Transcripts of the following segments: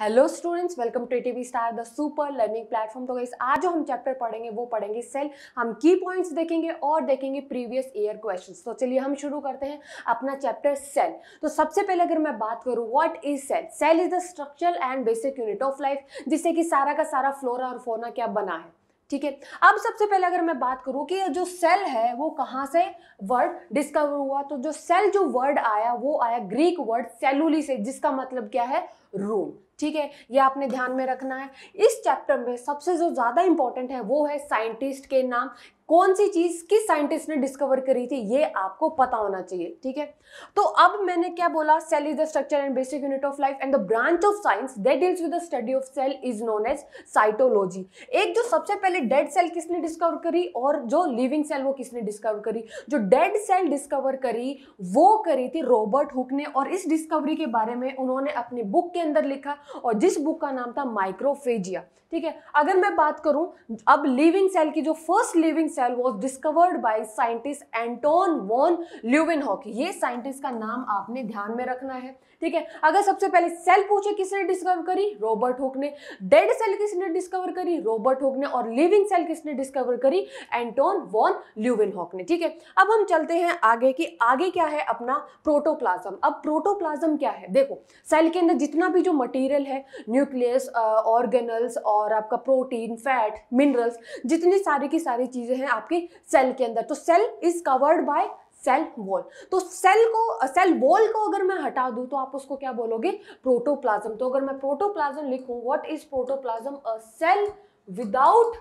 Hello students welcome to TV star the super learning platform तो guys आज जो हम चैप्टर पढ़ेंगे वो पढ़ेंगे सेल हम की पॉइंट्स देखेंगे और देखेंगे प्रीवियस ईयर क्वेश्चंस तो चलिए हम शुरू करते हैं अपना चैप्टर सेल तो सबसे पहले अगर मैं बात करूँ what is cell cell is the structural and basic unit of life जिससे कि सारा का सारा फ्लोरा और फोना क्या बना है ठीक है अब सबसे पहले अगर मैं बात करूँ कि जो सेल है वो कहाँ से वर्ड डिस्कवर हुआ तो जो सेल जो वर्ड आया वो आया ग्रीक वर्ड सेलुली से जिसका मतलब क्या है रूम ठीक है ये आपने ध्यान में रखना है इस चैप्टर में सबसे जो ज़्यादा इंपॉर्टेंट है वो है साइंटिस्ट के नाम कौन सी चीज़ किस साइंटिस्ट ने डिस्कवर करी थी ये आपको पता होना चाहिए ठीक है तो अब मैंने क्या बोला cell is the structure and basic unit of life and the branch of science that deals with the study of cell is known as cytology एक जो सबसे पहले डेड सेल किसने डिस्कवर करी और जो लिविंग सेल वो किसने डिस्कवर करी जो डेड सेल डिस्कवर करी वो करी थी रॉबर्ट हुक ने और इस डिस्कवरी के बारे में उन्होंने अपनी बुक के अंदर लिखा और जिस बुक का नाम था माइक्रोफेजिया ठीक है अगर मैं बात करूं अब लिविंग सेल की जो first living cell was discovered by scientist Anton van Leeuwenhoek ये साइंटिस्ट का नाम आपने ध्यान में रखना है ठीक है अगर सबसे पहले सेल पूछे किसने डिस्कवर करी रॉबर्ट हुक ने डेड सेल किसने डिस्कवर करी रॉबर्ट हुक ने और लिविंग सेल किसने डिस्कवर करी एंटोन वॉन ल्यूविन हॉक ने ठीक है अब हम चलते हैं आगे की आगे क्या है अपना प्रोटोप्लाज्म अब प्रोटोप्लाज्म क्या है देखो सेल के अंदर जितना भी जो मटेरियल है न्यूक्लियस ऑर्गेनल्स और आपका प्रोटीन फैट मिनरल्स जितनी सारी की सारी चीज़ें हैं आपकी सेल के अंदर तो cell is covered by cell wall तो सेल को सेल वॉल को अगर मैं हटा दूं तो आप उसको क्या बोलोगे प्रोटोप्लाज्म तो अगर मैं प्रोटोप्लाज्म लिखूं what is protoplasm a cell without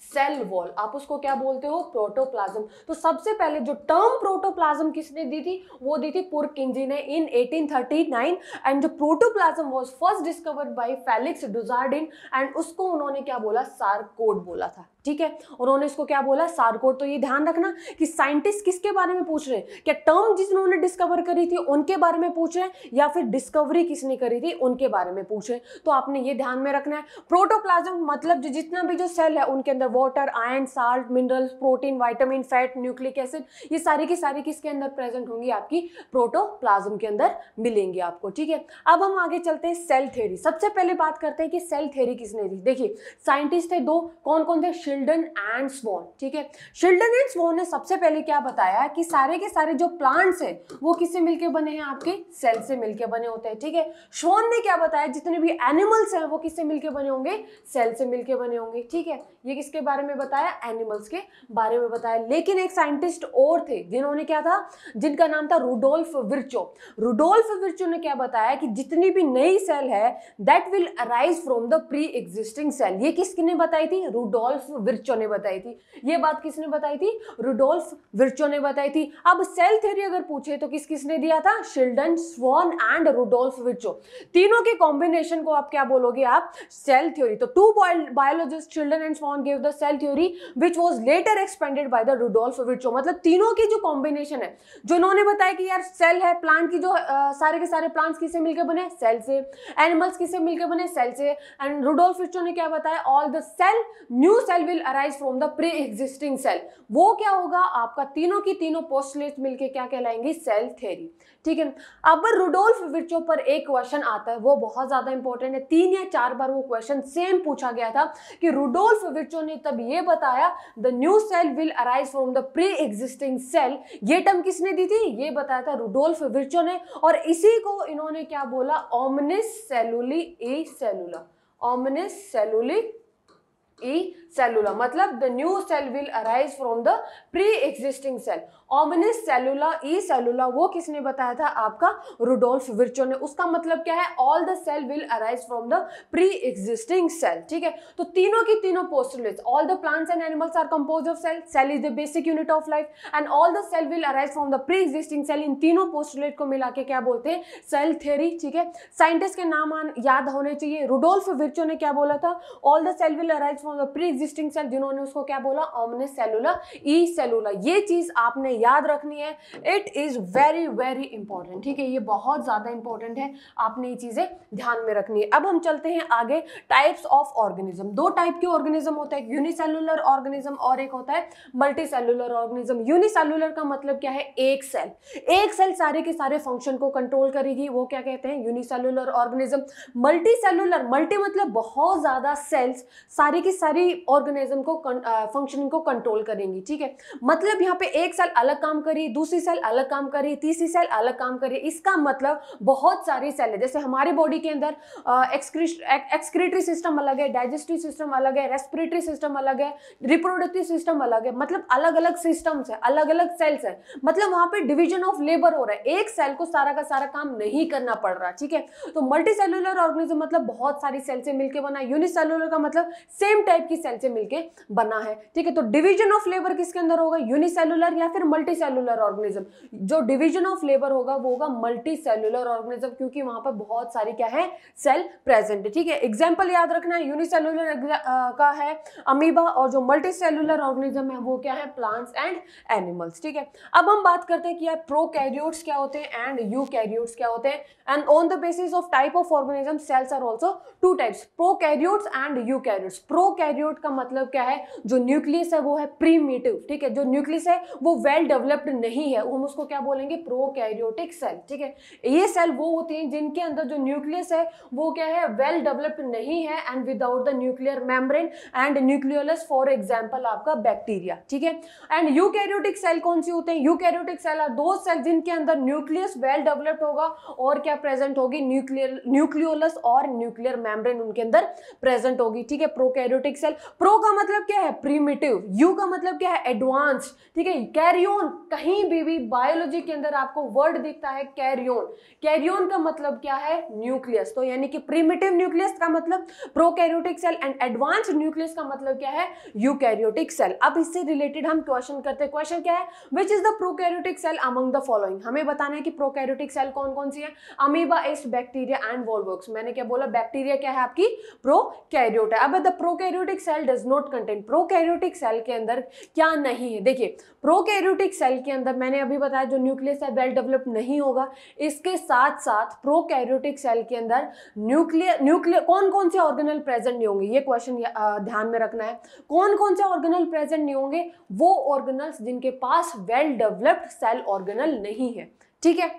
cell wall आप उसको क्या बोलते हो प्रोटोप्लाज्म तो सबसे पहले जो टर्म प्रोटोप्लाज्म किसने दी थी वो दी थी पुर पुरकिंजी ने इन 1839 एंड जो protoplasm was first discovered by Felix Dujardin and उसको उन्होंने क्या बोला सार्कोड बोला था ठीक है उन्होंने इसको क्या बोला सार्कोड तो ये ध्यान रखना कि साइंटिस्ट किसके बारे में पूछ रहे हैं क्या टर्म जिसने डिस्कवर करी थी उनके बारे में पूछ रहे हैं या फिर डिस्कवरी किसने करी थी उनके बारे में पूछ रहे हैं तो आपने ये ध्यान में रखना है प्रोटोप्लाज्म मतलब जितना भी जो सेल है उनके अंदर water ion salt minerals protein vitamin fat nucleic acid ये सारी की सारी किसके अंदर प्रेजेंट होंगी आपकी प्रोटोप्लाज्म के अंदर मिलेंगे आपको ठीक है अब हम आगे चलते हैं सेल थेरी सबसे पहले बात करते हैं कि सेल थेरी किसने दी देखिए साइंटिस्ट थे दो कौन कौन थे शिल्डन एंड स्वॉन ठीक है शिल्डन एंड स्वॉन ने सबसे पहले क्या बताया कि सारे के सारे जो प्लांट्स हैं वो किससे मिलकर बने हैं आपके सेल से मिलकर बने होते हैं ठीक है श्वॉन ने क्या बताया जितने भी एनिमल्स हैं वो किससे मिलकर बने होंगे सेल से मिलकर बने होंगे ठीक है ये किसके किसके बारे में बताया एनिमल्स के बारे में बताया लेकिन एक साइंटिस्ट और थे जिन्होंने क्या था जिनका नाम था रूडोल्फ विरचो रूडोल्फ विरचो ने क्या बताया कि जितनी भी नई सेल है that will arise from the pre existing cell ये किसने बताई थी रूडोल्फ विरचो ने बताई थी ये बात किसने बताई थी रूडोल्फ विरचो ने बताई थी अब सेल थ्योरी अगर पूछे तो किस किसने दिया था Schleiden Schwann and Rudolf Virchow तीनों के कॉम्बिनेशन को आप क्या बोलोगे आप सेल थ्योरी तो two biologist Schleiden and Schwann give the cell theory which was later expanded by the Rudolf Virchow मतलब तीनों की जो कॉम्बिनेशन है जो इन्होंने बताया कि यार सेल है प्लांट की जो आ, सारे के सारे प्लांट्स किसे मिलकर बने सेल से एनिमल्स किसे मिलकर बने सेल से एंड रुडोल्फ विचो ने क्या बताया all the cell new cell will arise from the pre existing cell वो क्या होगा आपका तीनों की तीनों पोस्टलेट मिलकर क्या कहलाएंगी सेल थ्योरी ठीक है अब रुडोल्फ विचो पर एक क्वेश्चन आता है वो बहुत ज़्यादा इंपॉर्टेंट है तीन या चार बार वो क्वेश्चन सेम पूछा गया था कि रुडोल्फ विचो ने तब ये बताया the new cell will arise from the pre existing cell ये टर्म किसने दी थी ये बताया था रुडोल्फ विचो ने और इसी को इन्होंने क्या बोला ओमनिस सेलुली ए सेलुला ओमनिस सेलुली सेलुला मतलब the new cell will arise from the pre existing cell ऑमिनिस सेलुला ई सेलुला वो किसने बताया था आपका रुडोल्फ विर्चो ने उसका मतलब क्या है all the cell will arise from the pre existing cell ठीक है तो तीनों की तीनों postulates all the plants and animals are compose of cell cell is the basic unit of life and all the cell will arise from the pre existing cell इन तीनों postulate को मिला के क्या बोलते हैं सेल थ्योरी ठीक है साइंटिस्ट के नाम याद होने चाहिए रुडोल्फ विर्चो ने क्या बोला था all the cell will arise from the pre existing cell जिन्होंने उसको क्या बोला ऑमिनिस सेलुला ई सेलुला ये चीज आपने याद रखनी है it is very very important ठीक है ये बहुत ज़्यादा इंपॉर्टेंट है आपने ये चीज़ें ध्यान में रखनी है अब हम चलते हैं आगे टाइप्स ऑफ ऑर्गेनिज्म दो टाइप के ऑर्गेनिज्म होते हैं यूनिसेलुलर ऑर्गेनिज्म और एक होता है मल्टी सेलुलर ऑर्गेनिज्म यूनिसेलुलर का मतलब क्या है एक सेल एक सेल सारे के सारे फंक्शन को कंट्रोल करेगी वो क्या कहते हैं unicellular organism multicellular multi मतलब बहुत ज़्यादा सेल्स सारी की सारी ऑर्गेनिज्म को फंक्शनिंग को कंट्रोल करेंगी ठीक है मतलब यहाँ पे एक सेल अलग अलग काम कर रही है दूसरी सेल अलग काम कर रही है तीसरी सेल अलग काम कर रही है इसका मतलब बहुत सारी सेल है जैसे हमारे बॉडी के अंदर एक्सक्रीटरी सिस्टम अलग है डाइजेस्टिव सिस्टम अलग है रेस्पिरेटरी सिस्टम अलग है रिप्रोडक्टिव सिस्टम अलग है मतलब अलग अलग सिस्टम्स है अलग अलग सेल्स है मतलब वहां पर डिविजन ऑफ लेबर हो रहा है एक सेल को सारा का सारा काम नहीं करना पड़ रहा ठीक है तो मल्टी सेलुलर ऑर्गेनिज्म मतलब बहुत सारी सेल से मिलकर बना यूनिसेलुलर का मतलब सेम टाइप की सेल से मिलकर बना है ठीक है तो डिवीजन ऑफ लेबर किसके अंदर होगा यूनिसेलुलर या फिर मल्टी सेलुलर ऑर्गेनिज्म जो डिवीजन ऑफ लेबर होगा वो होगा मल्टी सेलुलर ऑर्गेनिज्म क्योंकि वहां पर बहुत सारी क्या है सेल प्रेजेंट है ठीक है एग्जाम्पल याद रखना है यूनिसेलुलर का है अमीबा और जो मल्टी सेलुलर ऑर्गेनिज्म है वो क्या है प्लांट्स एंड एनिमल्स ठीक है अब हम बात करते हैं कि यार प्रो कैरियोट्स क्या होते हैं एंड यू कैरियोट्स क्या होते हैं and on the basis of type of organism cells are also two types prokaryotes and eukaryotes prokaryote का मतलब क्या है जो न्यूक्लियस है वो है प्रीमेटिव ठीक है जो न्यूक्लियस है वो वेल डेवलप्ड नहीं है हम उसको क्या बोलेंगे प्रोकैरियोटिक सेल ठीक है ये सेल वो होते हैं जिनके अंदर जो न्यूक्लियस है वो क्या है वेल डेवलप्ड नहीं है and without the nuclear membrane and nucleolus for example आपका बैक्टीरिया ठीक है एंड यूकैरियोटिक सेल कौन सी होते हैं eukaryotic cell are those cell जिनके अंदर न्यूक्लियस वेल डेवलप्ड होगा और क्या प्रेजेंट होगी न्यूक्लियर न्यूक्लियोलस और न्यूक्लियर मेम्ब्रेन उनके अंदर प्रेजेंट होगी ठीक है प्रोकैरियोटिक सेल प्रो का मतलब क्या है प्रीमिटिव यू का मतलब क्या है एडवांस ठीक है कैरियो कैरियोन कहीं भी भी बायोलॉजी के अंदर आपको वर्ड दिखता है कैरियोन कैरियोन का मतलब क्या है न्यूक्लियस तो यानी कि प्रीमेटिव न्यूक्लियस का मतलब prokaryotic cell and advance nucleus का मतलब क्या है यूकैरियोटिक सेल अब इससे रिलेटेड हम क्वेश्चन करते हैं क्वेश्चन क्या है which is the prokaryotic cell among the following हमें बताना है कि प्रोकैरियोटिक सेल कौन कौन सी है अमीबा एस बैक्टीरिया एंड वॉलवर्क्स मैंने क्या बोला बैक्टीरिया क्या है आपकी प्रोकैरियोट है अब the prokaryotic cell does not contain prokaryotic cell के अंदर क्या नहीं है देखिए प्रोकैरियोटिक प्रोकैरियोटिक सेल के अंदर मैंने अभी बताया जो न्यूक्लियस है वेल डेवलप नहीं होगा इसके साथ साथ प्रोकैरियोटिक सेल के अंदर न्यूक्लियर न्यूक्लियर कौन कौन से ऑर्गेनल प्रेजेंट नहीं होंगे ये क्वेश्चन ध्यान में रखना है कौन कौन से ऑर्गेनल प्रेजेंट नहीं होंगे वो ऑर्गेनल्स जिनके पास वेल डेवलप्ड सेल ऑर्गेनल नहीं है ठीक है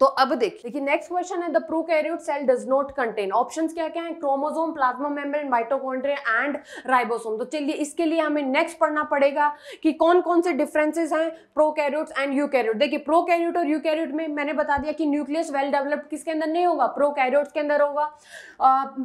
तो अब देखिए देखिए नेक्स्ट क्वेश्चन है the prokaryote cell does not contain options क्या क्या हैं chromosome plasma membrane mitochondria and ribosome तो चलिए इसके लिए हमें नेक्स्ट पढ़ना पड़ेगा कि कौन कौन से डिफरेंसेस हैं प्रोकैरियोट्स एंड यूकैरियोट देखिए प्रोकैरियोट और यूकैरियोट में मैंने बता दिया कि न्यूक्लियस वेल डेवलप्ड किसके अंदर नहीं होगा प्रोकैरियोट्स के अंदर होगा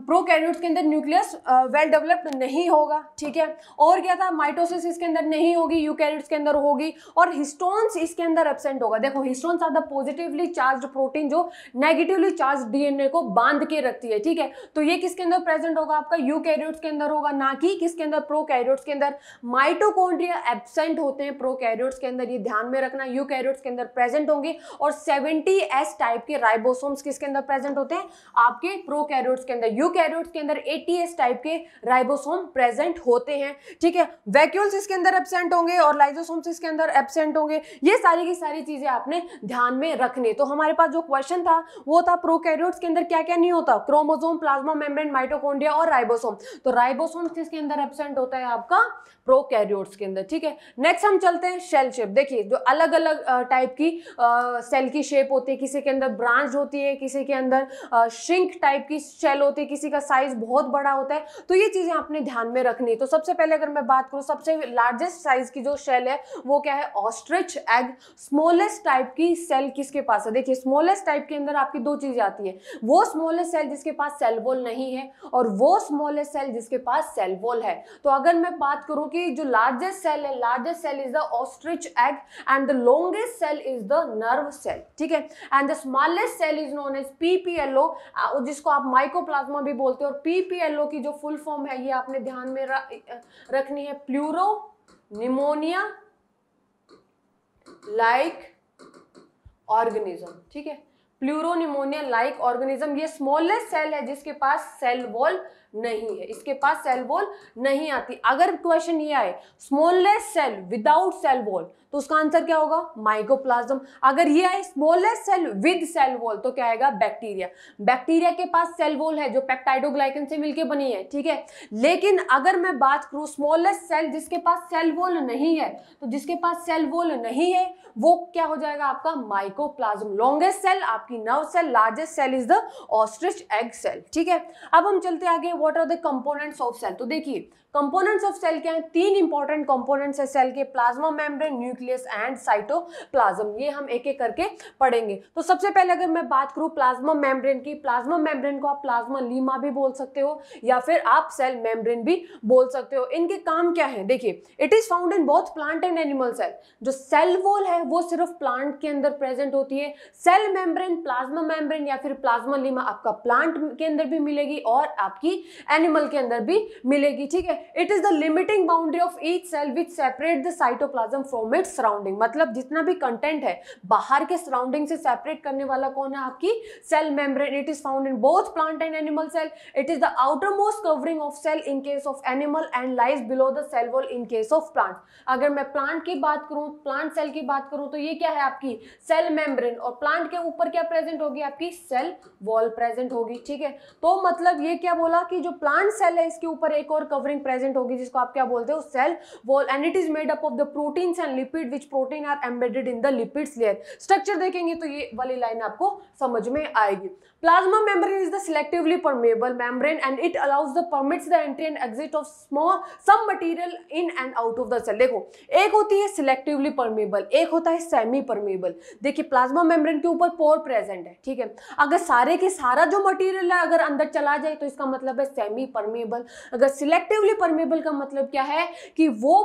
प्रोकैरियोट्स के अंदर न्यूक्लियस वेल डेवलप्ड नहीं होगा ठीक है और क्या था माइटोसिस इसके अंदर नहीं होगी यूकैरियोट्स के अंदर होगी और हिस्टोन्स इसके अंदर एब्सेंट होगा देखो histones are the positively charge charge protein जो नेगेटिवली चार्ज डीएनए को बांध के रखती है ठीक है तो ये किसके अंदर प्रेजेंट होगा आपका यू के अंदर होगा ना कि किसके अंदर प्रो के अंदर माइटोकोन्ड्रिया एबसेंट होते हैं प्रो के अंदर ये ध्यान में रखना यू के अंदर प्रेजेंट होंगे और सेवेंटी एस टाइप के राइबोसोम्स किसके अंदर प्रेजेंट होते हैं आपके प्रो के अंदर यू के अंदर एटी टाइप के राइबोसोम प्रेजेंट होते हैं ठीक है वैक्यूल्स इसके अंदर एबसेंट होंगे और लाइजोसोम्स इसके अंदर एबसेंट होंगे ये सारी की सारी चीजें आपने ध्यान में रखनी तो हमारे हमारे पास जो क्वेश्चन था वो था प्रोकैरियोट्स के अंदर क्या क्या नहीं होता क्रोमोजोम प्लाज्मा मेम्ब्रेन माइटोकॉन्ड्रिया और राइबोसोम तो राइबोसोम किसके अंदर एबसेंट होता है आपका प्रोकैरियोट्स के अंदर ठीक है नेक्स्ट हम चलते हैं सेल शेप देखिए जो अलग अलग टाइप की सेल की शेप होती है किसी के अंदर ब्रांच होती है किसी के अंदर श्रिंक टाइप की सेल होती है किसी का साइज बहुत बड़ा होता है तो ये चीज़ें आपने ध्यान में रखनी है तो सबसे पहले अगर मैं बात करूँ सबसे लार्जेस्ट साइज की जो सेल है वो क्या है ऑस्ट्रिच एग स्मॉलेस्ट टाइप की सेल किसके पास है देखिए स्मॉलेस्ट टाइप के अंदर आपकी दो चीज़ें आती है वो स्मॉलेस्ट सेल जिसके पास सेल वॉल नहीं है और वो स्मॉलेस्ट सेल जिसके पास सेल वॉल है तो अगर मैं बात करूं कि की जो लार्जेस्ट सेल है largest cell is the ostrich egg and the longest cell is the nerve cell ठीक है and the smallest cell is known as PPLO जिसको आप माइकोप्लाज्मा भी बोलते हो और पीपीएलओ की जो फुल फॉर्म है ये आपने ध्यान में रखनी है प्लूरो निमोनिया लाइक ऑर्गेनिज्म ठीक है प्लूरोनिमोनिया लाइक ऑर्गेनिज्म ये स्मॉलेस्ट सेल है जिसके पास सेल वॉल नहीं है इसके पास सेल वॉल नहीं आती अगर क्वेश्चन ये आए smallest cell without cell wall तो उसका आंसर क्या होगा माइकोप्लाज्म अगर ये आए smallest cell with cell wall तो क्या आएगा बैक्टीरिया बैक्टीरिया के पास सेल वॉल है जो पेप्टाइडोग्लाइकन से मिलकर बनी है ठीक है लेकिन अगर मैं बात करूँ स्मॉलेस्ट सेल जिसके पास सेल वॉल नहीं है तो जिसके पास सेल वॉल नहीं है वो क्या हो जाएगा आपका माइकोप्लाज्म लॉन्गेस्ट सेल आपकी nerve cell largest cell is the ostrich egg cell ठीक है अब हम चलते आगे what are the components of cell तो देखिए कंपोनेंट्स ऑफ सेल क्या है तीन इंपॉर्टेंट कंपोनेंट्स है सेल के plasma membrane nucleus and cytoplasm ये हम एक एक करके पढ़ेंगे तो सबसे पहले अगर मैं बात करूँ प्लाज्मा मेम्ब्रेन की प्लाज्मा मेम्ब्रेन को आप प्लाज्मा लीमा भी बोल सकते हो या फिर आप सेल मेम्ब्रेन भी बोल सकते हो इनके काम क्या है देखिए it is found in both plant and animal cell जो सेल वॉल है वो सिर्फ प्लांट के अंदर प्रेजेंट होती है सेल मेम्ब्रेन प्लाज्मा मेम्ब्रेन या फिर प्लाज्मा लीमा आपका प्लांट के अंदर भी मिलेगी और आपकी एनिमल के अंदर भी मिलेगी ठीक है it is the limiting boundary of each cell which separate the cytoplasm from its surrounding मतलब जितना भी कंटेंट है बाहर के सराउंडिंग से सेपरेट करने वाला कौन है आपकी cell membrane it is found in both plant and animal cell it is the outermost covering of cell in case of animal and lies below the cell wall in case of plant अगर मैं plant की बात करूं plant cell की बात करूं तो ये क्या है आपकी सेल मेम्ब्रेन और प्लांट के ऊपर क्या प्रेजेंट होगी आपकी सेल वॉल प्रेजेंट होगी ठीक है तो मतलब ये क्या बोला कि जो प्लांट सेल है इसके ऊपर एक और कवरिंग प्रेजेंट होगी जिसको आप क्या बोलते हो cell wall and it is made up of the proteins and lipid which protein are embedded in the lipids layer structure देखेंगे तो ये वाली लाइन आपको समझ में आएगी Plasma membrane is the selectively permeable membrane and it allows the permits the entry and exit of small some material in and out of the cell देखो एक होती है selectively permeable एक होता है semi permeable देखिए plasma membrane के ऊपर pore present है ठीक है अगर सारे के सारा जो material है अगर अंदर चला जाए तो इसका मतलब है semi permeable अगर selectively permeable का मतलब क्या है कि वो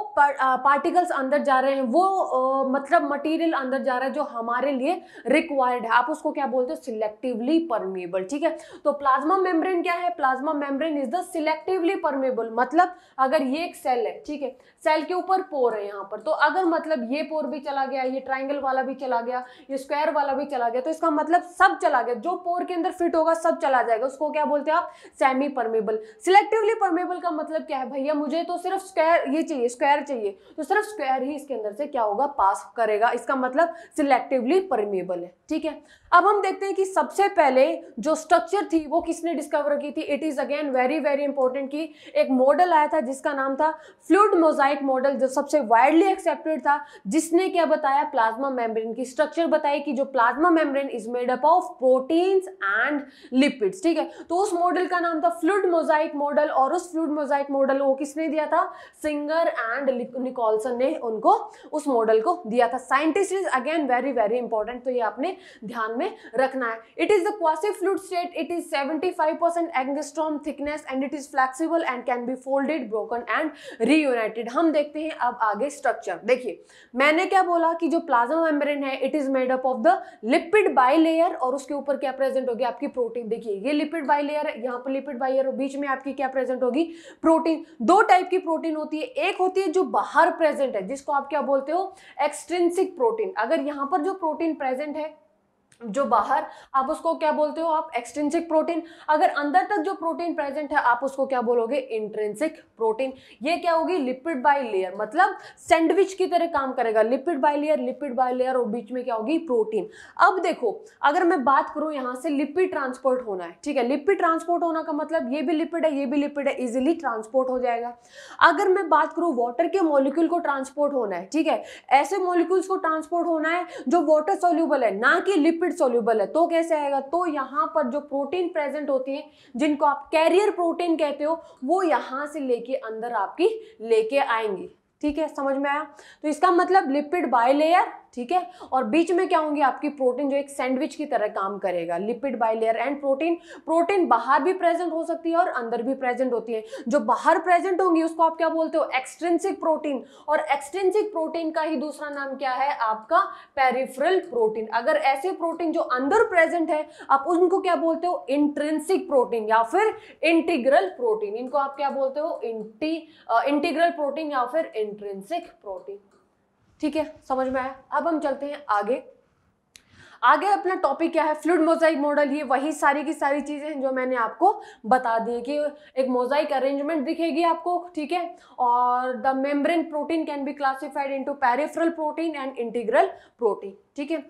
particles अंदर जा रहे हैं वो आ, मतलब material अंदर जा रहा है जो हमारे लिए required है आप उसको क्या बोलते हो सिलेक्टिवली पर परमेबल ठीक है तो प्लाज्मा मेम्ब्रेन क्या है plasma membrane is the selectively permeable मतलब अगर ये एक सेल है ठीक है सेल के ऊपर पोर है यहाँ पर तो अगर मतलब ये पोर भी चला गया ये ट्राइंगल वाला भी चला गया ये स्क्वायर वाला भी चला गया तो इसका मतलब सब चला गया जो पोर के अंदर फिट होगा सब चला जाएगा उसको क्या बोलते हैं आप सेमी परमेबल सिलेक्टिवली परमेबल का मतलब क्या है भैया मुझे तो सिर्फ स्क्वायर ये चाहिए स्क्वायर चाहिए तो सिर्फ स्क्वायर ही इसके अंदर से क्या होगा पास करेगा इसका मतलब सिलेक्टिवली परमेबल है ठीक है अब हम देखते हैं कि सबसे पहले जो स्ट्रक्चर थी वो किसने डिस्कवर की थी it is again very very important कि एक मॉडल आया था जिसका नाम था फ्लूड मोजाइक मॉडल जो सबसे वाइडली एक्सेप्टेड था जिसने क्या बताया प्लाज्मा मेम्ब्रेन की स्ट्रक्चर बताई कि जो plasma membrane is made up of proteins and lipids ठीक है तो उस मॉडल का नाम था फ्लूड मोजाइक मॉडल और उस फ्लूड मोजाइक मॉडल वो किसने दिया था सिंगर एंड निकोलसन ने उनको उस मॉडल को दिया था scientist is again very very important तो ये आपने ध्यान में रखना है it is the quasi Plastic fluid state, it is 75% angstrom thickness and it is flexible and can be folded, broken and reunited. हम देखते हैं अब आगे स्ट्रक्चर देखिए मैंने क्या बोला कि जो प्लाज्मा मेम्ब्रेन है it is made up of the lipid bilayer और उसके ऊपर क्या प्रेजेंट होगी आपकी प्रोटीन देखिए ये लिपिड बाई लेयर है यहाँ पर लिपिड बाई लेयर बीच में आपकी क्या प्रेजेंट होगी प्रोटीन दो टाइप की प्रोटीन होती है एक होती है जो बाहर प्रेजेंट है जिसको आप क्या बोलते हो एक्सट्रेंसिक प्रोटीन अगर यहाँ पर जो प्रोटीन प्रेजेंट है जो बाहर आप उसको क्या बोलते हो आप एक्सटेंसिक प्रोटीन अगर अंदर तक जो प्रोटीन प्रेजेंट है आप उसको क्या बोलोगे इंट्रेंसिक प्रोटीन ये क्या होगी लिपिड बाय लेयर मतलब सैंडविच की तरह काम करेगा lipid bilayer lipid bilayer और बीच में क्या होगी प्रोटीन अब देखो अगर मैं बात करूं यहाँ से लिपिड ट्रांसपोर्ट होना है ठीक है लिपिड ट्रांसपोर्ट होना का मतलब ये भी लिपिड है ये भी लिपिड है इजिली ट्रांसपोर्ट हो जाएगा अगर मैं बात करूँ वाटर के मोलिक्यूल को ट्रांसपोर्ट होना है ठीक है ऐसे मोलिक्यूल्स को ट्रांसपोर्ट होना है जो वाटर सोल्यूबल है ना कि लिपिड लिपिड सोल्यूबल है तो कैसे आएगा तो यहां पर जो प्रोटीन प्रेजेंट होती है जिनको आप कैरियर प्रोटीन कहते हो वो यहां से लेके अंदर आपकी लेके आएंगी ठीक है समझ में आया तो इसका मतलब लिपिड बायलेयर ठीक है और बीच में क्या होंगे आपकी प्रोटीन जो एक सैंडविच की तरह काम करेगा lipid by and protein protein बाहर भी प्रेजेंट हो सकती है और अंदर भी प्रेजेंट होती है जो बाहर प्रेजेंट होंगी उसको आप क्या बोलते हो एक्सट्रेंसिक प्रोटीन और एक्सटेंसिक प्रोटीन का ही दूसरा नाम क्या है आपका पेरिफ्रल प्रोटीन अगर ऐसे प्रोटीन जो अंदर प्रेजेंट है आप उनको क्या बोलते हो इंट्रेंसिक प्रोटीन या फिर इंटीग्रल प्रोटीन इनको आप क्या बोलते हो इंटी इंटीग्रल प्रोटीन या फिर इंट्रेंसिक प्रोटीन ठीक है समझ में आया अब हम चलते हैं आगे आगे अपना टॉपिक क्या है फ्लूड मोजाइक मॉडल ये वही सारी की सारी चीज़ें जो मैंने आपको बता दी कि एक मोजाइक अरेंजमेंट दिखेगी आपको ठीक है और the membrane protein can be classified into peripheral protein and integral protein ठीक है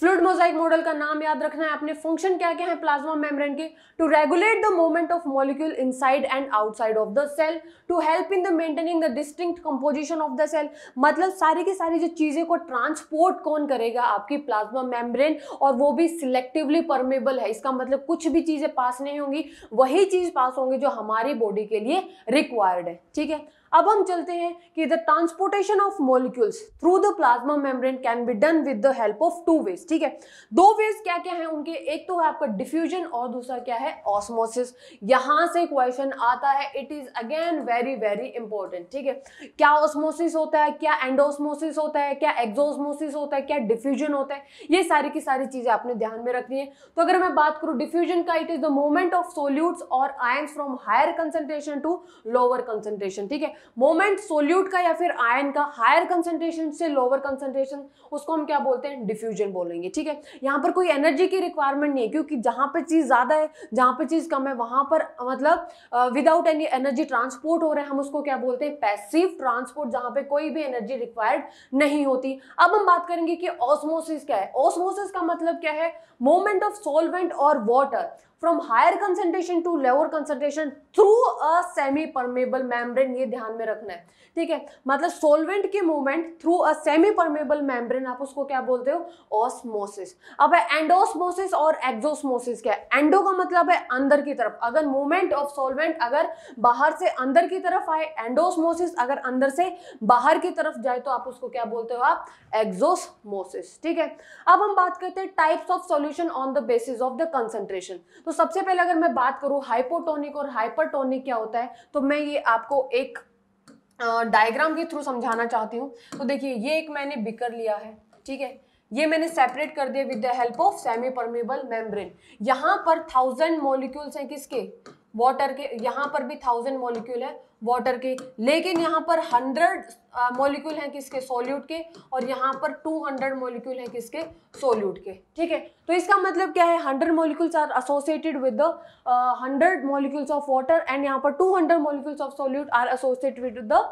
फ्लूड मोजाइक मॉडल का नाम याद रखना है अपने फंक्शन क्या क्या है प्लाज्मा मेम्ब्रेन के to regulate the movement of molecule inside and outside of the cell to help in the maintaining the distinct composition of the cell मतलब सारी की सारी जो चीज़ें को ट्रांसपोर्ट कौन करेगा आपकी प्लाज्मा मेम्ब्रेन और वो भी सिलेक्टिवली परमेबल है इसका मतलब कुछ भी चीज़ें पास नहीं होंगी वही चीज़ पास होंगी जो हमारी बॉडी के लिए रिक्वायर्ड है ठीक है अब हम चलते हैं कि the transportation of molecules through the plasma membrane can be done with the help of two ways ठीक है दो वेज क्या क्या है उनके एक तो है आपका डिफ्यूजन और दूसरा क्या है ऑस्मोसिस यहां से क्वेश्चन आता है it is again very very important ठीक है क्या ऑस्मोसिस होता है क्या एंडोस्मोसिस होता है क्या एक्सोस्मोसिस होता है क्या डिफ्यूजन होता है ये सारी की सारी चीजें आपने ध्यान में रखनी है तो अगर मैं बात करूं डिफ्यूजन का it is the movement of solutes और ion from higher concentration to lower concentration ठीक है मोमेंट सोल्यूट का या फिर आयन का हायर कंसेंट्रेशन से लोअर कंसेंट्रेशन उसको हम क्या बोलते हैं डिफ्यूजन बोलेंगे ठीक है यहाँ पर कोई एनर्जी की रिक्वायरमेंट नहीं है क्योंकि जहाँ पर चीज़ ज़्यादा है जहाँ पर चीज़ कम है वहाँ पर मतलब विदाउट एनी एनर्जी ट्रांसपोर्ट हो रहा है हम उसको क्या बोलते हैं पैसिव ट्रांसपोर्ट जहाँ पर कोई भी एनर्जी रिक्वायर्ड नहीं होती अब हम बात करेंगे कि ऑस्मोसिस क्या है ऑस्मोसिस का मतलब क्या है मोमेंट ऑफ सोलवेंट और water from higher concentration to lower concentration through a semi permeable membrane ये ध्यान में रखना है ठीक है मतलब सोलवेंट के movement through a semi permeable membrane आप उसको क्या बोलते हो ऑस्मोसिस अब है एंडोस्मोसिस और एक्जोस्मोसिस क्या है एंडो का मतलब है अंदर की तरफ अगर मूवमेंट ऑफ सोलवेंट अगर बाहर से अंदर की तरफ आए एंडोस्मोसिस अगर अंदर से बाहर की तरफ जाए तो आप उसको क्या बोलते हो आप एक्सोसमोसिस ठीक है अब हम बात करते हैं types of solution on the basis of the concentration तो सबसे पहले अगर मैं बात करूं हाइपोटोनिक और हाइपरटोनिक क्या होता है तो मैं ये आपको एक डायग्राम के थ्रू समझाना चाहती हूँ तो देखिए ये एक मैंने बिकर लिया है ठीक है ये मैंने सेपरेट कर दिया with the help of semi permeable membrane यहाँ पर थाउजेंड मॉलिक्यूल्स हैं किसके वाटर के यहाँ पर भी थाउजेंड मॉलिक्यूल है वाटर के लेकिन यहाँ पर हंड्रेड मॉलिक्यूल हैं किसके सोल्यूट के और यहाँ पर 200 मॉलिक्यूल हैं किसके सोल्यूट के ठीक है तो इसका मतलब क्या है 100 molecules are associated with the 100 molecules of water and यहाँ पर 200 molecules of solute are associated with the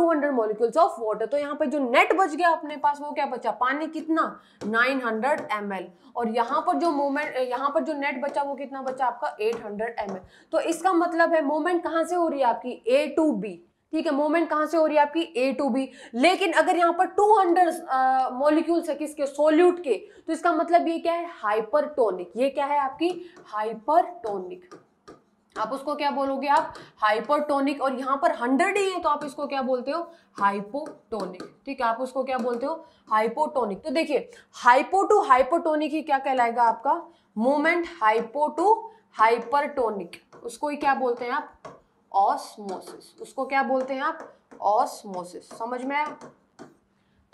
200 molecules of water तो यहाँ पर जो नेट बच गया अपने पास वो क्या बचा पानी कितना नाइन हंड्रेड और यहाँ पर जो मोमेंट यहाँ पर जो नेट बचा वो कितना बचा आपका एट हंड्रेड तो इसका मतलब है मोमेंट कहाँ से हो रही है आपकी ए टू बी ठीक है मूवमेंट कहां से हो रही है आपकी ए टू बी लेकिन अगर यहाँ पर 200 हंड्रेड मोलिक्यूल्स है किसके सोल्यूट के तो इसका मतलब ये क्या है हाइपरटोनिक ये क्या है आपकी हाइपरटोनिक आप उसको क्या बोलोगे आप हाइपरटोनिक और यहां पर हंड्रेड ही है तो आप इसको क्या बोलते हो हाइपोटोनिक ठीक है आप उसको क्या बोलते हो हाइपोटोनिक तो देखिए हाइपो टू हाइपोटोनिक ही क्या कहलाएगा आपका मोमेंट हाइपो टू हाइपरटोनिक उसको ही क्या बोलते हैं आप ऑस्मोसिस उसको क्या बोलते हैं आप ऑस्मोसिस समझ में आया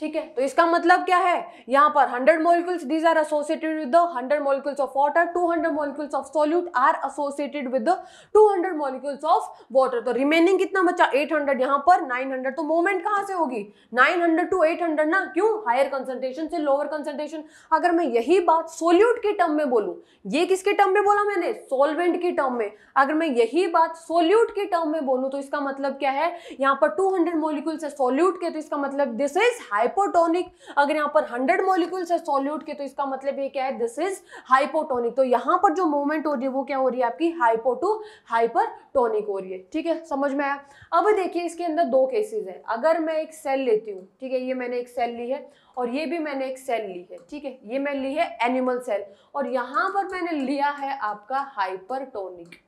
ठीक है तो इसका मतलब क्या है यहां पर 100 molecules these are associated with the 100 molecules of water 200 molecules of solute are associated with the 200 molecules of water तो रिमेनिंग कितना बचा 800 यहां पर 900 तो मूवमेंट कहां से होगी 900 टू 800 ना क्यों हायर कंसेंट्रेशन से लोअर कंसेंट्रेशन अगर मैं यही बात सोल्यूट के टर्म में बोलू ये किसके टर्म में बोला मैंने सोलवेंट के टर्म में अगर मैं यही बात सोल्यूट के टर्म में बोलू तो इसका मतलब क्या है यहाँ पर टू हंड्रेड मोलिकुल्स है सोल्यूट के तो इसका मतलब दिस इज हाई हाइपोटोनिक अगर यहाँ पर हंड्रेड मोलिकुल्स है सोल्यूट के तो इसका मतलब ये क्या है दिस इज हाइपोटोनिक तो यहाँ पर जो मूवमेंट हो रही है वो क्या हो रही है आपकी हाइपो टू हाइपरटोनिक हो रही है ठीक है समझ में आया अब देखिए इसके अंदर दो केसेस है अगर मैं एक सेल लेती हूँ ठीक है ये मैंने एक सेल ली है और ये भी मैंने एक सेल ली है ठीक है ये मैंने ली है एनिमल सेल और यहाँ पर मैंने लिया है आपका हाइपरटोनिक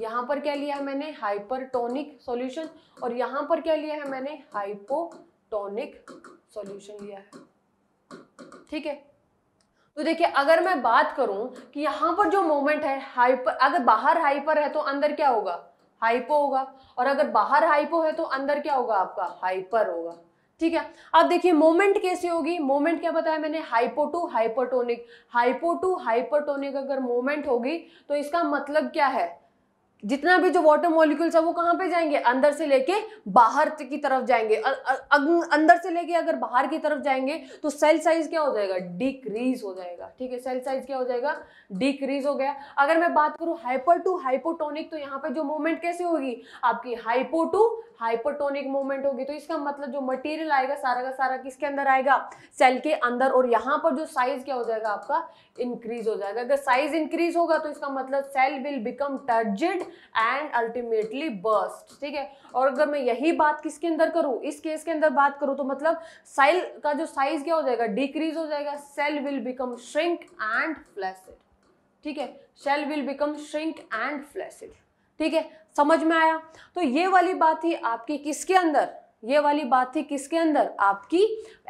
यहां पर क्या लिया है मैंने हाइपरटोनिक सॉल्यूशन और यहां पर क्या लिया है मैंने हाइपोटोनिक सॉल्यूशन लिया है ठीक है तो देखिए अगर मैं बात करूं कि यहां पर जो मोमेंट है हाइपर अगर बाहर हाइपर है तो अंदर क्या होगा हाइपो होगा और अगर बाहर हाइपो है तो अंदर क्या होगा आपका हाइपर होगा ठीक है अब देखिए मोमेंट कैसी होगी मोमेंट क्या बताया मैंने hypo to hypertonic hypo to hypertonic अगर मोमेंट होगी तो इसका मतलब क्या है जितना भी जो वाटर मॉलिक्यूल्स है वो कहाँ पे जाएंगे अंदर से लेके बाहर की तरफ जाएंगे अंदर से लेके अगर बाहर की तरफ जाएंगे तो सेल साइज क्या हो जाएगा डिक्रीज हो जाएगा ठीक है सेल साइज क्या हो जाएगा डिक्रीज हो गया अगर मैं बात करूँ हाइपर टू हाइपोटोनिक तो यहाँ पे जो मूवमेंट कैसे होगी आपकी हाइपो टू हाइपोटोनिक मूवमेंट होगी तो इसका मतलब जो मटेरियल आएगा सारा का सारा किसके अंदर आएगा सेल के अंदर और यहाँ पर जो साइज क्या हो जाएगा आपका इंक्रीज हो जाएगा अगर साइज इंक्रीज होगा तो इसका मतलब cell will become turgid and ultimately burst ठीक है और अगर मैं यही बात किसके अंदर करूँ इस केस के अंदर बात करूँ तो मतलब सेल का जो साइज क्या हो जाएगा डिक्रीज हो जाएगा cell will become shrink and flaccid ठीक है cell will become shrink and flaccid ठीक है समझ में आया तो ये वाली बात थी आपकी किसके अंदर ये वाली बात थी किसके अंदर आपकी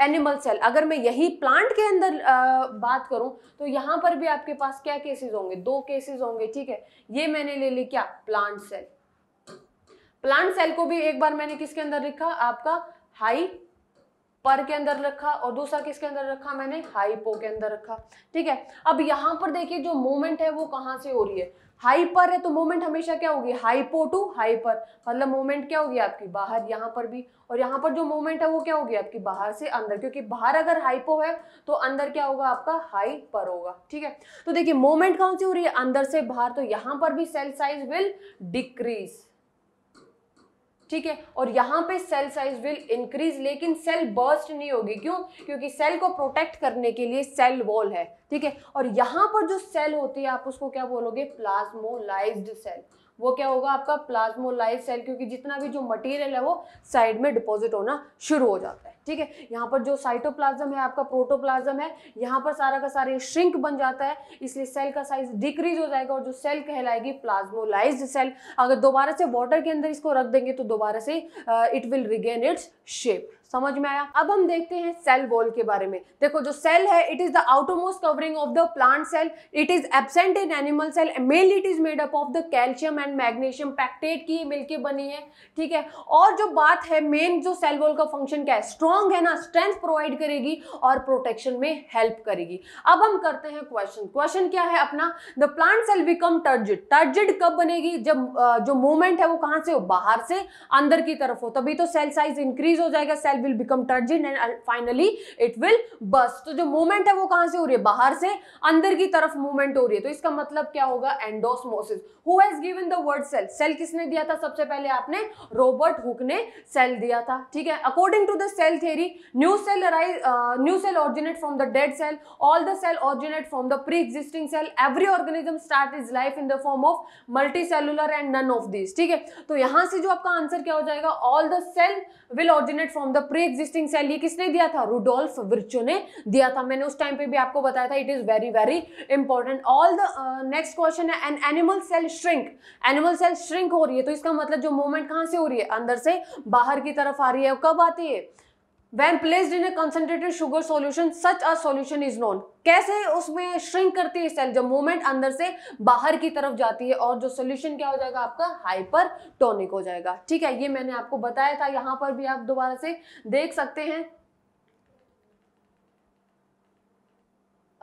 एनिमल सेल अगर मैं यही प्लांट के अंदर आ, बात करूं तो यहां पर भी आपके पास क्या केसेस होंगे दो केसेस होंगे ठीक है ये मैंने ले ली क्या प्लांट सेल प्लांट सेल को भी एक बार मैंने किसके अंदर लिखा आपका हाई पर के अंदर रखा और दूसरा किसके अंदर रखा मैंने हाइपो के अंदर रखा ठीक है अब यहां पर देखिए जो मूवमेंट है वो कहां से हो रही है हाई पर है तो मोमेंट हमेशा क्या होगी हाइपो टू हाइपर मतलब मोमेंट क्या होगी आपकी बाहर यहाँ पर भी और यहाँ पर जो मोमेंट है वो क्या होगी आपकी बाहर से अंदर क्योंकि बाहर अगर हाइपो है तो अंदर क्या होगा आपका हाई पर होगा ठीक है तो देखिए मोमेंट कौन सी हो रही है अंदर से बाहर तो यहाँ पर भी सेल साइज विल डिक्रीज ठीक है और यहाँ पे सेल साइज विल इंक्रीज लेकिन सेल बर्स्ट नहीं होगी क्यों क्योंकि सेल को प्रोटेक्ट करने के लिए सेल वॉल है ठीक है और यहाँ पर जो सेल होती है आप उसको क्या बोलोगे प्लाज्मोलाइज्ड सेल वो क्या होगा आपका प्लाज्मोलाइज सेल क्योंकि जितना भी जो मटेरियल है वो साइड में डिपॉजिट होना शुरू हो जाता है ठीक है यहाँ पर जो साइटोप्लाज्म है आपका प्रोटोप्लाज्म है यहाँ पर सारा का सारा श्रिंक बन जाता है इसलिए सेल का साइज डिक्रीज हो जाएगा और जो सेल कहलाएगी प्लाज्मोलाइज सेल अगर दोबारा से वाटर के अंदर इसको रख देंगे तो दोबारा से it will regain its shape समझ में आया अब हम देखते हैं सेल वॉल के बारे में देखो जो सेल है it is the outermost covering of the plant cell it is absent in animal cell mainly it is made up of the calcium and magnesium pectate की मिलके बनी है ठीक है और जो बात है मेन जो सेल वॉल का फंक्शन क्या है स्ट्रॉन्ग है ना स्ट्रेंथ प्रोवाइड करेगी और प्रोटेक्शन में हेल्प करेगी अब हम करते हैं क्वेश्चन क्वेश्चन क्या है अपना the plant cell become turgid turgid कब बनेगी जब जो मूवमेंट है वो कहां से हो बाहर से अंदर की तरफ हो तभी तो सेल साइज इंक्रीज हो जाएगा cell cell will become turgid and finally it will burst तो जो मूवमेंट है वो कहां से हो रही है बाहर से अंदर की तरफ मूवमेंट हो रही है तो इसका मतलब क्या होगा endosmosis who has given the word cell cell किसने दिया था सबसे पहले आपने रॉबर्ट हुक ने सेल दिया था ठीक है according to the cell theory new cell new cell originate from the dead cell all the cell originate from the pre existing cell every organism start is life in the form of multi cellular and none of this ठीक है तो यहां से जो आपका answer क्या हो जाएगा all the cell will originate from the pre existing cell ये किसने दिया था रूडोल्फ विर्चो ने दिया था मैंने उस टाइम पे भी आपको बताया था it is very very important all the next question है an animal cell shrink animal cell shrink हो रही है तो इसका मतलब जो मूवमेंट कहां से हो रही है अंदर से बाहर की तरफ आ रही है कब आती है when placed in a concentrated sugar solution such a solution is non कैसे उसमें श्रिंक करती है सेल जब मूवमेंट अंदर से बाहर की तरफ जाती है और जो सोल्यूशन क्या हो जाएगा आपका हाइपर टोनिक हो जाएगा ठीक है ये मैंने आपको बताया था यहाँ पर भी आप दोबारा से देख सकते हैं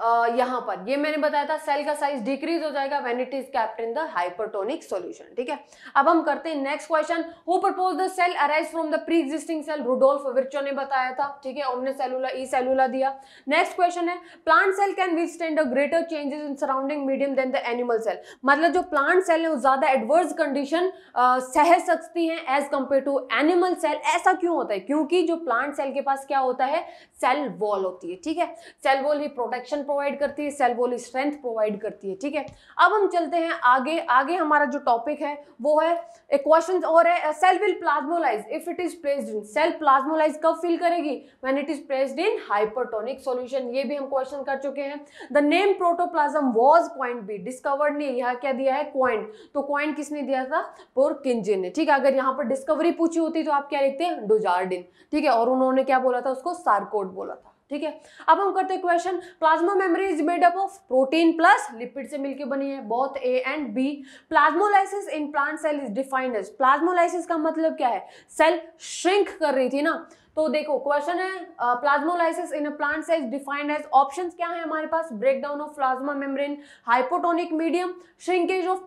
यहां पर ये मैंने बताया था सेल का साइज डिक्रीज हो जाएगा when it is kept in the hypertonic solution ठीक है अब हम करते हैं next question who propose the cell arise from the pre existing cell Rudolf Virchow ने बताया था ठीक है ओमने सेलुला ई सेलुला दिया नेक्स्ट क्वेश्चन है plant cell can withstand a greater changes in surrounding medium than the animal cell मतलब जो प्लांट सेल है वो ज्यादा एडवर्स कंडीशन सह सकती है as compare to animal cell ऐसा क्यों होता है क्योंकि जो प्लांट सेल के पास क्या होता है सेल वॉल होती है ठीक है सेल वॉल ही प्रोटेक्शन प्रोवाइड करती है सेल वॉल स्ट्रेंथ प्रोवाइड करती है ठीक है अब हम चलते हैं आगे आगे हमारा जो टॉपिक है वो है एक क्वेश्चन और है cell will plasmolyse if it is placed in cell plasmolyse कब फील करेगी when it is placed in hypertonic solution ये भी हम क्वेश्चन कर चुके हैं the name protoplasm was point be discovered ने यहाँ क्या दिया है क्वाइंट तो क्वाइंट किसने दिया था पोर किंजिन ने ठीक है अगर यहाँ पर डिस्कवरी पूछी होती तो आप क्या लिखते हैं डोजार्डिन ठीक है और उन्होंने क्या बोला था उसको सारकोट बोला था ठीक है अब हम करते हैं question plasma memory is made up of protein plus lipid से मिलकर बनी है both A and B plasmolysis in plant cell is defined as plasmolysis का मतलब क्या है सेल श्रिंक कर रही थी ना तो देखो क्वेश्चन है plasmolysis in plant size defined as options क्या है हमारे पास breakdown of plasma membrane hypotonic medium shrinkage of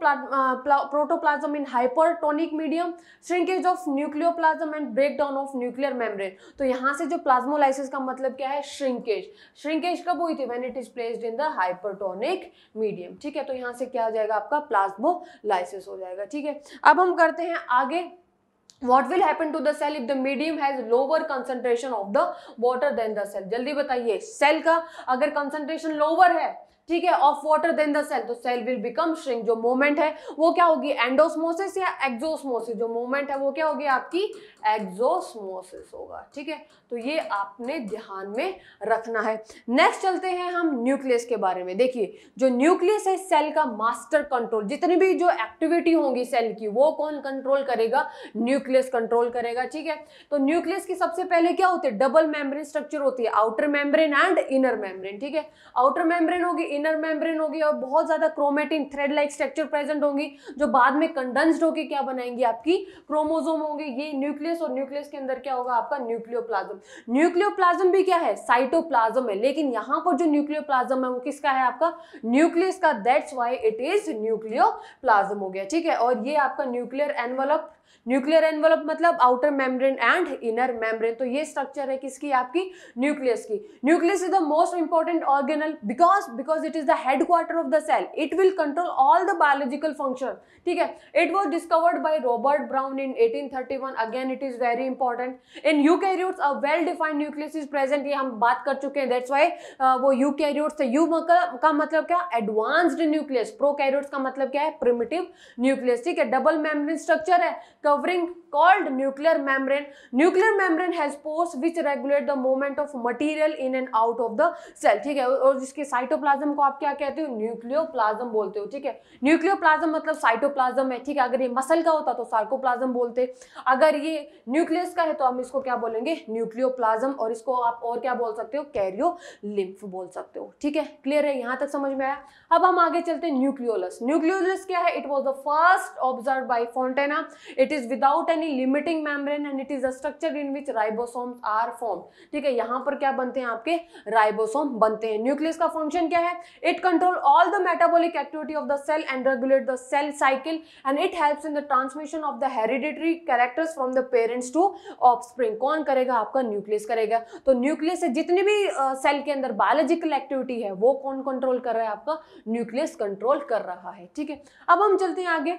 protoplasm in hypertonic medium shrinkage of nucleoplasm and breakdown of nuclear membrane तो यहां से जो प्लाज्मोलाइसिस का मतलब क्या है श्रिंकेज श्रिंकेज कब हुई थी when it is placed in the hypertonic medium ठीक है तो यहां से क्या आ जाएगा आपका प्लाज्मोलाइसिस हो जाएगा ठीक है अब हम करते हैं आगे what will happen to the cell if the medium has lower concentration of the water then the cell जल्दी बताइए सेल का अगर कंसंट्रेशन लोअर है ठीक है of water then the cell तो सेल विल बिकम श्रिंक जो मोमेंट है वो क्या होगी एंडोस्मोसिस या एक्जोस्मोसिस जो मोमेंट है वो क्या होगी आपकी एक्जोस्मोसिस होगा ठीक है तो ये आपने ध्यान में रखना है नेक्स्ट चलते हैं हम न्यूक्लियस के बारे में देखिए जो न्यूक्लियस है सेल का मास्टर कंट्रोल जितनी भी जो एक्टिविटी होंगी सेल की वो कौन कंट्रोल करेगा न्यूक्लियस कंट्रोल करेगा ठीक है तो न्यूक्लियस की सबसे पहले क्या होती है डबल मेम्ब्रेन स्ट्रक्चर होती है outer membrane and inner membrane ठीक है आउटर मेम्ब्रेन होगी इनर मेम्ब्रेन होगी और बहुत ज़्यादा chromatin thread like structure present होगी जो बाद में कंडेंस्ड होकर क्या बनाएंगी आपकी क्रोमोजोम होंगे ये न्यूक्लियस और न्यूक्लियस के अंदर क्या होगा आपका न्यूक्लियोप्लाज्म न्यूक्लियोप्लाज्म भी क्या है साइटोप्लाज्म है लेकिन यहाँ पर जो न्यूक्लियोप्लाज्म है वो किसका है आपका न्यूक्लियस का that's why it is nucleoplasm हो गया ठीक है और ये आपका न्यूक्लियर एनवलप न्यूक्लियर एनवलप मतलब outer membrane and inner membrane तो ये स्ट्रक्चर है किसकी आपकी न्यूक्लियस की nucleus is the most important organelle because because it is the headquarter of the cell it will control all the biological function ठीक है it was discovered by Robert Brown in 1831 again it is very important in eukaryotes a well defined nucleus is present ये हम बात कर चुके हैं that's why uh, वो U है यू का मतलब क्या एडवांस्ड न्यूक्लियस प्रोकैरियोट्स का मतलब क्या है प्रिमिटिव न्यूक्लियस ठीक है डबल मेम्ब्रेन स्ट्रक्चर है covering called nuclear membrane. Nuclear membrane has pores which regulate the movement of material in and out of the cell. ठीक है और जिसके साइटोप्लाज्म को आप क्या कहते हो न्यूक्लियोप्लाज्म बोलते हो ठीक है न्यूक्लियोप्लाज्म मतलब साइटोप्लाज्म है ठीक है अगर ये मसल का होता तो सार्कोप्लाज्म बोलते अगर ये न्यूक्लियस का है तो हम इसको क्या बोलेंगे न्यूक्लियोप्लाज्म और इसको आप और क्या बोल सकते हो कैरियो लिम्फ बोल सकते हो ठीक है क्लियर है यहाँ तक समझ में आया अब हम आगे चलते हैं न्यूक्लियोलस न्यूक्लियोलस क्या है it was the first observe by Fontana it it is without any limiting membrane and it is a structure in which ribosome are form ठीक है यहां पर क्या बनते हैं आपके राइबोसोम बनते हैं न्यूक्लियस का फंक्शन क्या है it control all the metabolic activity of the cell and regulate the cell cycle and it helps in the transmission of the hereditary characters from the parents to offspring कौन करेगा आपका nucleus करेगा तो nucleus से जितनी भी cell uh, के अंदर बायोलॉजिकल एक्टिविटी है वो कौन कंट्रोल कर रहा है आपका न्यूक्लियस कंट्रोल कर रहा है ठीक है अब हम चलते हैं आगे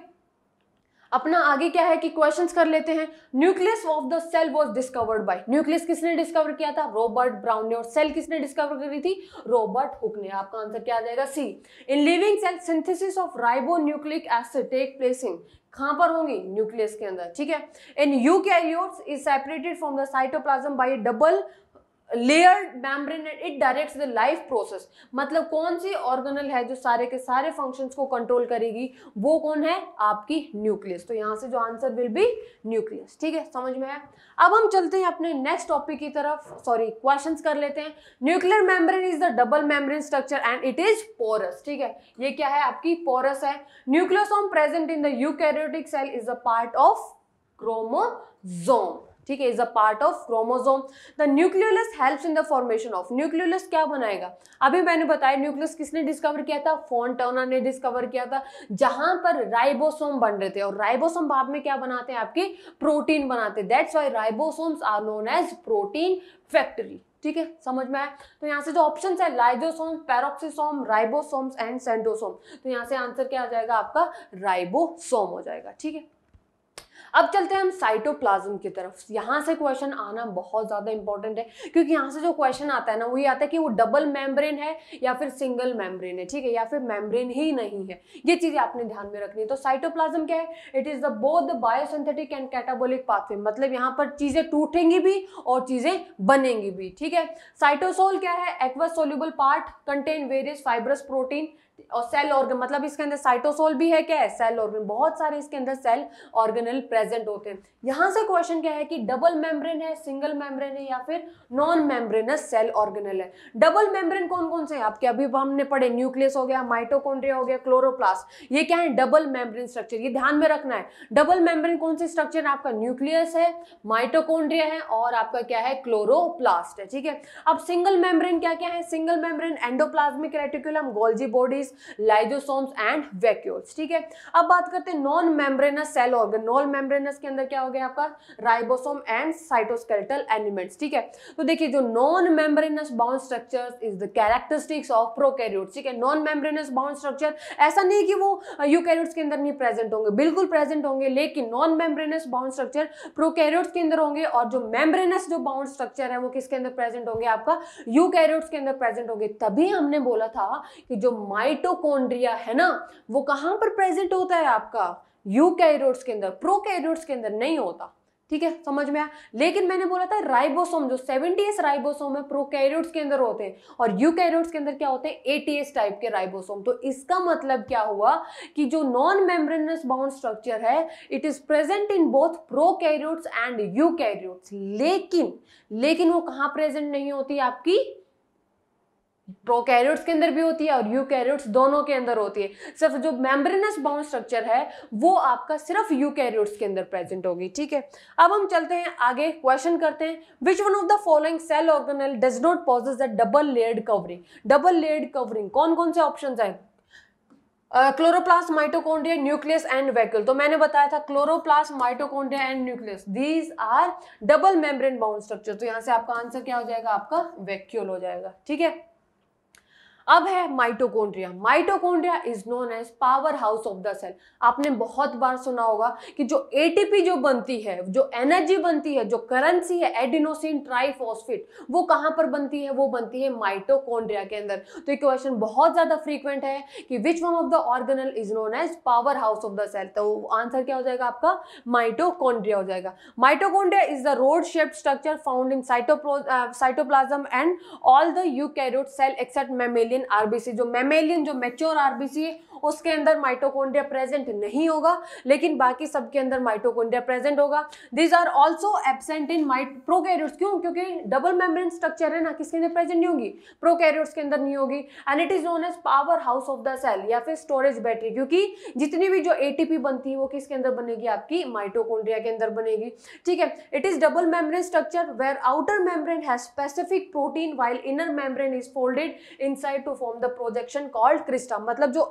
अपना आगे क्या है कि क्वेश्चंस कर लेते हैं nucleus of the cell was discovered by nucleus किसने डिस्कवर किया था रॉबर्ट ब्राउन ने और सेल किसने डिस्कवर करी थी रॉबर्ट हुक ने आपका आंसर क्या आ जाएगा C in living cell synthesis of ribonucleic acid take place in कहां पर होंगी न्यूक्लियस के अंदर ठीक है in eukaryotes is separated from the cytoplasm by double layered membrane it directs the life process मतलब कौन सी ऑर्गेनल है जो सारे के सारे फंक्शंस को कंट्रोल करेगी वो कौन है आपकी न्यूक्लियस तो यहाँ से जो आंसर विल बी न्यूक्लियस ठीक है समझ में आया अब हम चलते हैं अपने नेक्स्ट टॉपिक की तरफ सॉरी क्वेश्चंस कर लेते हैं nuclear membrane is the double membrane structure and it is porous ठीक है ये क्या है आपकी पोरस है nucleosome present in the eukaryotic cell is a part of chromosome ठीक है is a part of chromosome the nucleolus help in the formation of nucleolus क्या बनाएगा अभी मैंने बताया न्यूक्लियस किसने डिस्कवर किया था फोन टर्नर ने डिस्कवर किया था जहां पर राइबोसोम बन रहे थे और राइबोसोम बाद में क्या बनाते हैं आपकी प्रोटीन बनाते हैं that's why ribosomes are known as protein factory ठीक है समझ में आया तो यहाँ से जो ऑप्शन है lysosome peroxisome ribosomes and centrosome तो यहाँ से आंसर क्या आ जाएगा आपका राइबोसोम हो जाएगा ठीक है अब चलते हैं हम साइटोप्लाज्म की तरफ यहाँ से क्वेश्चन आना बहुत ज़्यादा इंपॉर्टेंट है क्योंकि यहाँ से जो क्वेश्चन आता है ना वही आता है कि वो डबल मेम्ब्रेन है या फिर सिंगल मेम्ब्रेन है ठीक है या फिर मेम्ब्रेन ही नहीं है ये चीज़ें आपने ध्यान में रखनी है तो साइटोप्लाज्म क्या है it is the both biosynthetic and catabolic pathway मतलब यहाँ पर चीज़ें टूटेंगी भी और चीज़ें बनेंगी भी ठीक है साइटोसोल क्या है aqua soluble part contain various fibrous protein और सेल ऑर्गन मतलब इसके अंदर साइटोसोल भी है क्या है सेल ऑर्गन बहुत सारे इसके अंदर सेल ऑर्गेनल प्रेजेंट होते हैं यहां से क्वेश्चन क्या है कि डबल मेम्ब्रेन है सिंगल मेम्ब्रेन है या फिर नॉन मेम्ब्रेनस सेल ऑर्गेनल है डबल मेम्ब्रेन कौन कौन से हैं आपके अभी हमने पढ़े न्यूक्लियस हो गया माइटोकॉन्ड्रिया हो गया क्लोरोप्लास्ट ये क्या है डबल मेम्ब्रेन स्ट्रक्चर ये ध्यान में रखना है डबल मेम्ब्रेन कौन से स्ट्रक्चर आपका न्यूक्लियस है माइटोकोन्ड्रिया है और आपका क्या है क्लोरोप्लास्ट है ठीक है अब सिंगल मेम्ब्रेन क्या क्या है single membrane endoplasmic reticulum Golgi body calories lysosomes and vacuoles ठीक है अब बात करते हैं non membranous cell organ non membranous के अंदर क्या हो गया आपका राइबोसोम एंड साइटोस्केलेटल एनिमेंट्स ठीक है तो देखिए जो non membranous bound structures is the characteristics of prokaryotes ठीक है नॉन मेम्ब्रेनस बाउंड स्ट्रक्चर ऐसा नहीं कि वो यूकैरियोट्स uh, के अंदर नहीं प्रेजेंट होंगे बिल्कुल प्रेजेंट होंगे लेकिन non membranous bound structure prokaryotes के अंदर होंगे और जो मेम्ब्रेनस जो बाउंड स्ट्रक्चर है वो किसके अंदर प्रेजेंट होंगे आपका यूकैरियोट्स के अंदर प्रेजेंट होंगे तभी हमने बोला था कि जो माइ माइटोकॉन्ड्रिया है ना वो कहां पर प्रेजेंट होता है आपका यू कैरोट्स के अंदर प्रो कैरोट्स के अंदर नहीं होता ठीक है समझ में आया लेकिन मैंने बोला था राइबोसोम जो 70s राइबोसोम है प्रोकैरियोट्स के अंदर होते हैं और यू यूकैरियोट्स के अंदर क्या होते हैं 80s टाइप के राइबोसोम तो इसका मतलब क्या हुआ कि जो नॉन मेम्ब्रेनस बाउंड स्ट्रक्चर है it is present in both prokaryotes and eukaryotes लेकिन लेकिन वो कहां प्रेजेंट नहीं होती आपकी प्रोकैरियोट्स के अंदर भी होती है और यूकैरियोट्स दोनों के अंदर होती है सिर्फ जो मेम्ब्रेनस बाउंड स्ट्रक्चर है वो आपका सिर्फ यूकैरियोट्स के अंदर प्रेजेंट होगी ठीक है अब हम चलते हैं आगे क्वेश्चन करते हैं which one of the following cell organelle does not possess the double layered covering double layered covering कौन कौन से ऑप्शन है chloroplast mitochondria nucleus and vacuole तो मैंने बताया था chloroplast mitochondria and nucleus these are double membrane bound structure तो यहाँ से आपका आंसर क्या हो जाएगा आपका वैक्यूल हो जाएगा ठीक है अब है mitochondria mitochondria is known as power house of the cell आपने बहुत बार सुना होगा कि जो एटीपी जो बनती है जो एनर्जी बनती है जो करेंसी है एडिनोसिन ट्राइफॉस्फेट वो कहां पर बनती है वो बनती है माइटोकोन्ड्रिया के अंदर तो ये क्वेश्चन बहुत ज्यादा फ्रीक्वेंट है कि which one of the organelle is known as power house of the cell तो आंसर क्या हो जाएगा आपका माइटोकोन्ड्रिया हो जाएगा mitochondria is the rod shape structure found in cytoplasm and all the eukaryote cell except mammalia mammalian RBC जो mammalian जो mature RBC है उसके अंदर माइटोकॉन्ड्रिया प्रेजेंट नहीं होगा लेकिन बाकी सबके अंदर माइटोकॉन्ड्रिया प्रेजेंट होगा these are also absent in might prokaryotes क्यों क्योंकि डबल मेम्ब्रेन स्ट्रक्चर है ना किसके अंदर प्रेजेंट नहीं होगी प्रोकैरियोट्स के अंदर नहीं होगी and it is known as power house of the cell या फिर स्टोरेज बैटरी क्योंकि जितनी भी जो एटीपी बनती है वो किसके अंदर बनेगी आपकी माइटोकोन्ड्रिया के अंदर बनेगी ठीक है it is double membrane structure where outer membrane has specific protein while inner membrane is folded inside to form the projection called crista मतलब जो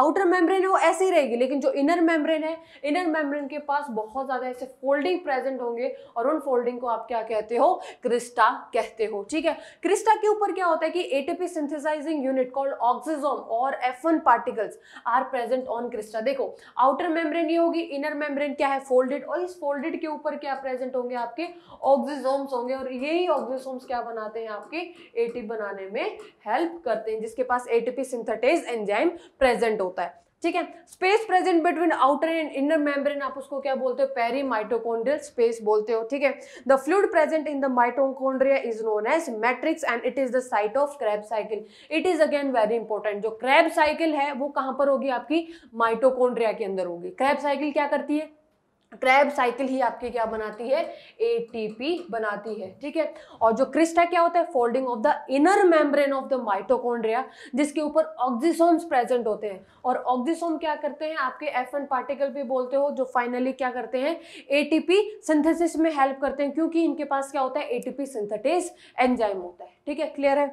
आउटर मेम्ब्रेन है वो ऐसे ही रहेगी लेकिन जो इनर मेम्ब्रेन है इनर मेम्ब्रेन के पास बहुत ज़्यादा ऐसे फोल्डिंग प्रेजेंट होंगे और उन फोल्डिंग को आप क्या कहते हो क्रिस्टा कहते हो ठीक है क्रिस्टा के ऊपर क्या होता है कि ATP synthesizing unit called oxysome और F particles are present on crista देखो आउटर मेम्ब्रेन ये होगी इनर मेम्ब्रेन क्या है फोल्डेड और इस फोल्डेड के ऊपर क्या प्रेजेंट होंगे आपके ऑक्सीजोम्स होंगे और यही ऑक्सीजोम्स क्या बनाते हैं आपके एटीपी बनाने में हेल्प करते हैं जिसके पास ATP synthetase enzyme present present होता है ठीक है space present between outer and inner membrane आप उसको क्या बोलते हो पेरी माइटोकोन्ड्रियल स्पेस बोलते हो ठीक है the fluid present in the mitochondria is known as matrix and it is the site of Krebs cycle it is again very important जो क्रैब साइकिल है वो कहां पर होगी आपकी माइटोकोन्ड्रिया के अंदर होगी क्रैब साइकिल क्या करती है क्रैब साइकिल ही आपकी क्या बनाती है एटीपी बनाती है ठीक है और जो क्रिस्ट है क्या होता है folding of the inner membrane of the mitochondria जिसके ऊपर ऑक्जिसोम्स प्रेजेंट होते हैं और ऑक्जिसोम क्या करते हैं आपके एफ एन पार्टिकल भी बोलते हो जो फाइनली क्या करते हैं एटीपी सिंथेसिस में हेल्प करते हैं क्योंकि इनके पास क्या होता है एटीपी सिंथेटिस एंजाइम होता है ठीक है क्लियर है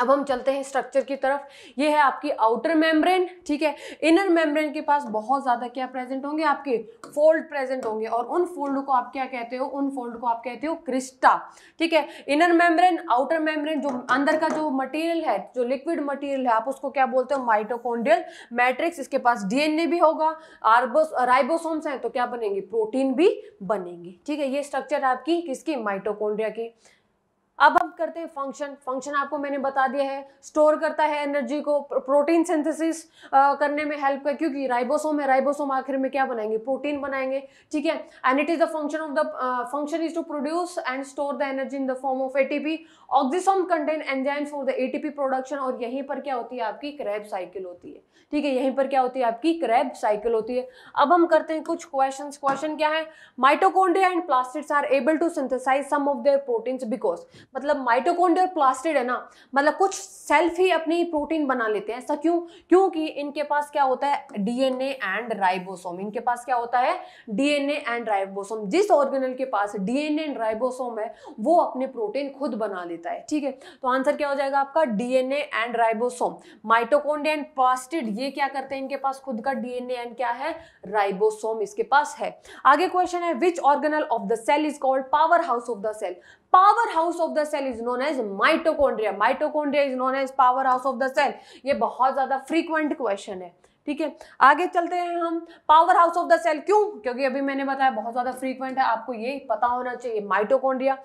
अब हम चलते हैं स्ट्रक्चर की तरफ ये है आपकी आउटर मेम्ब्रेन ठीक है इनर मेम्ब्रेन के पास बहुत ज़्यादा क्या प्रेजेंट होंगे आपके फोल्ड प्रेजेंट होंगे और उन फोल्ड को आप क्या कहते हो उन फोल्ड को आप कहते हो क्रिस्टा ठीक है इनर मेम्ब्रेन आउटर मेम्ब्रेन जो अंदर का जो मटेरियल है जो लिक्विड मटेरियल है आप उसको क्या बोलते हो माइटोकोन्डियल मैट्रिक्स इसके पास डीएनए भी होगा आर्बोस राइबोसोम्स हैं तो क्या बनेंगे प्रोटीन भी बनेंगे ठीक है ये स्ट्रक्चर आपकी किसकी माइटोकोन्डिया की अब हम करते हैं फंक्शन फंक्शन आपको मैंने बता दिया है स्टोर करता है एनर्जी को प्रोटीन सिंथेसिस करने में हेल्प कर क्योंकि राइबोसोम है राइबोसोम आखिर में क्या बनाएंगे प्रोटीन बनाएंगे ठीक है and it is the function of the function is to produce and store the energy in the form of ATP oxysome contain enzyme for the ATP production और यहीं पर क्या होती है आपकी क्रैब साइकिल होती है ठीक है यहीं पर क्या होती है आपकी क्रैब साइकिल होती है अब हम करते हैं कुछ क्वेश्चन क्वेश्चन क्या है mitochondria and plastids are able to synthesize some of their proteins because मतलब माइटोकॉन्ड्रिया प्लास्टिड है ना मतलब कुछ सेल्फ ही अपनी प्रोटीन बना लेते हैं ऐसा क्यों क्योंकि इनके पास क्या होता है डीएनए एंड राइबोसोम इनके पास क्या होता है डीएनए एंड राइबोसोम जिस ऑर्गेनल के पास डीएनए एंड राइबोसोम है वो अपनी प्रोटीन खुद बना लेता है ठीक है तो आंसर क्या हो जाएगा आपका DNA and ribosome mitochondria and plastid ये क्या करते हैं इनके पास खुद का डीएनए एंड क्या है राइबोसोम इसके पास है आगे क्वेश्चन है which organelle of the cell is called power house of the cell power house of the cell is known as mitochondria mitochondria is known as power house of the cell ये बहुत ज्यादा frequent question है ठीक है आगे चलते हैं हम power house of the cell क्यों क्योंकि अभी मैंने बताया बहुत ज़्यादा फ्रीक्वेंट है आपको ये पता होना चाहिए mitochondria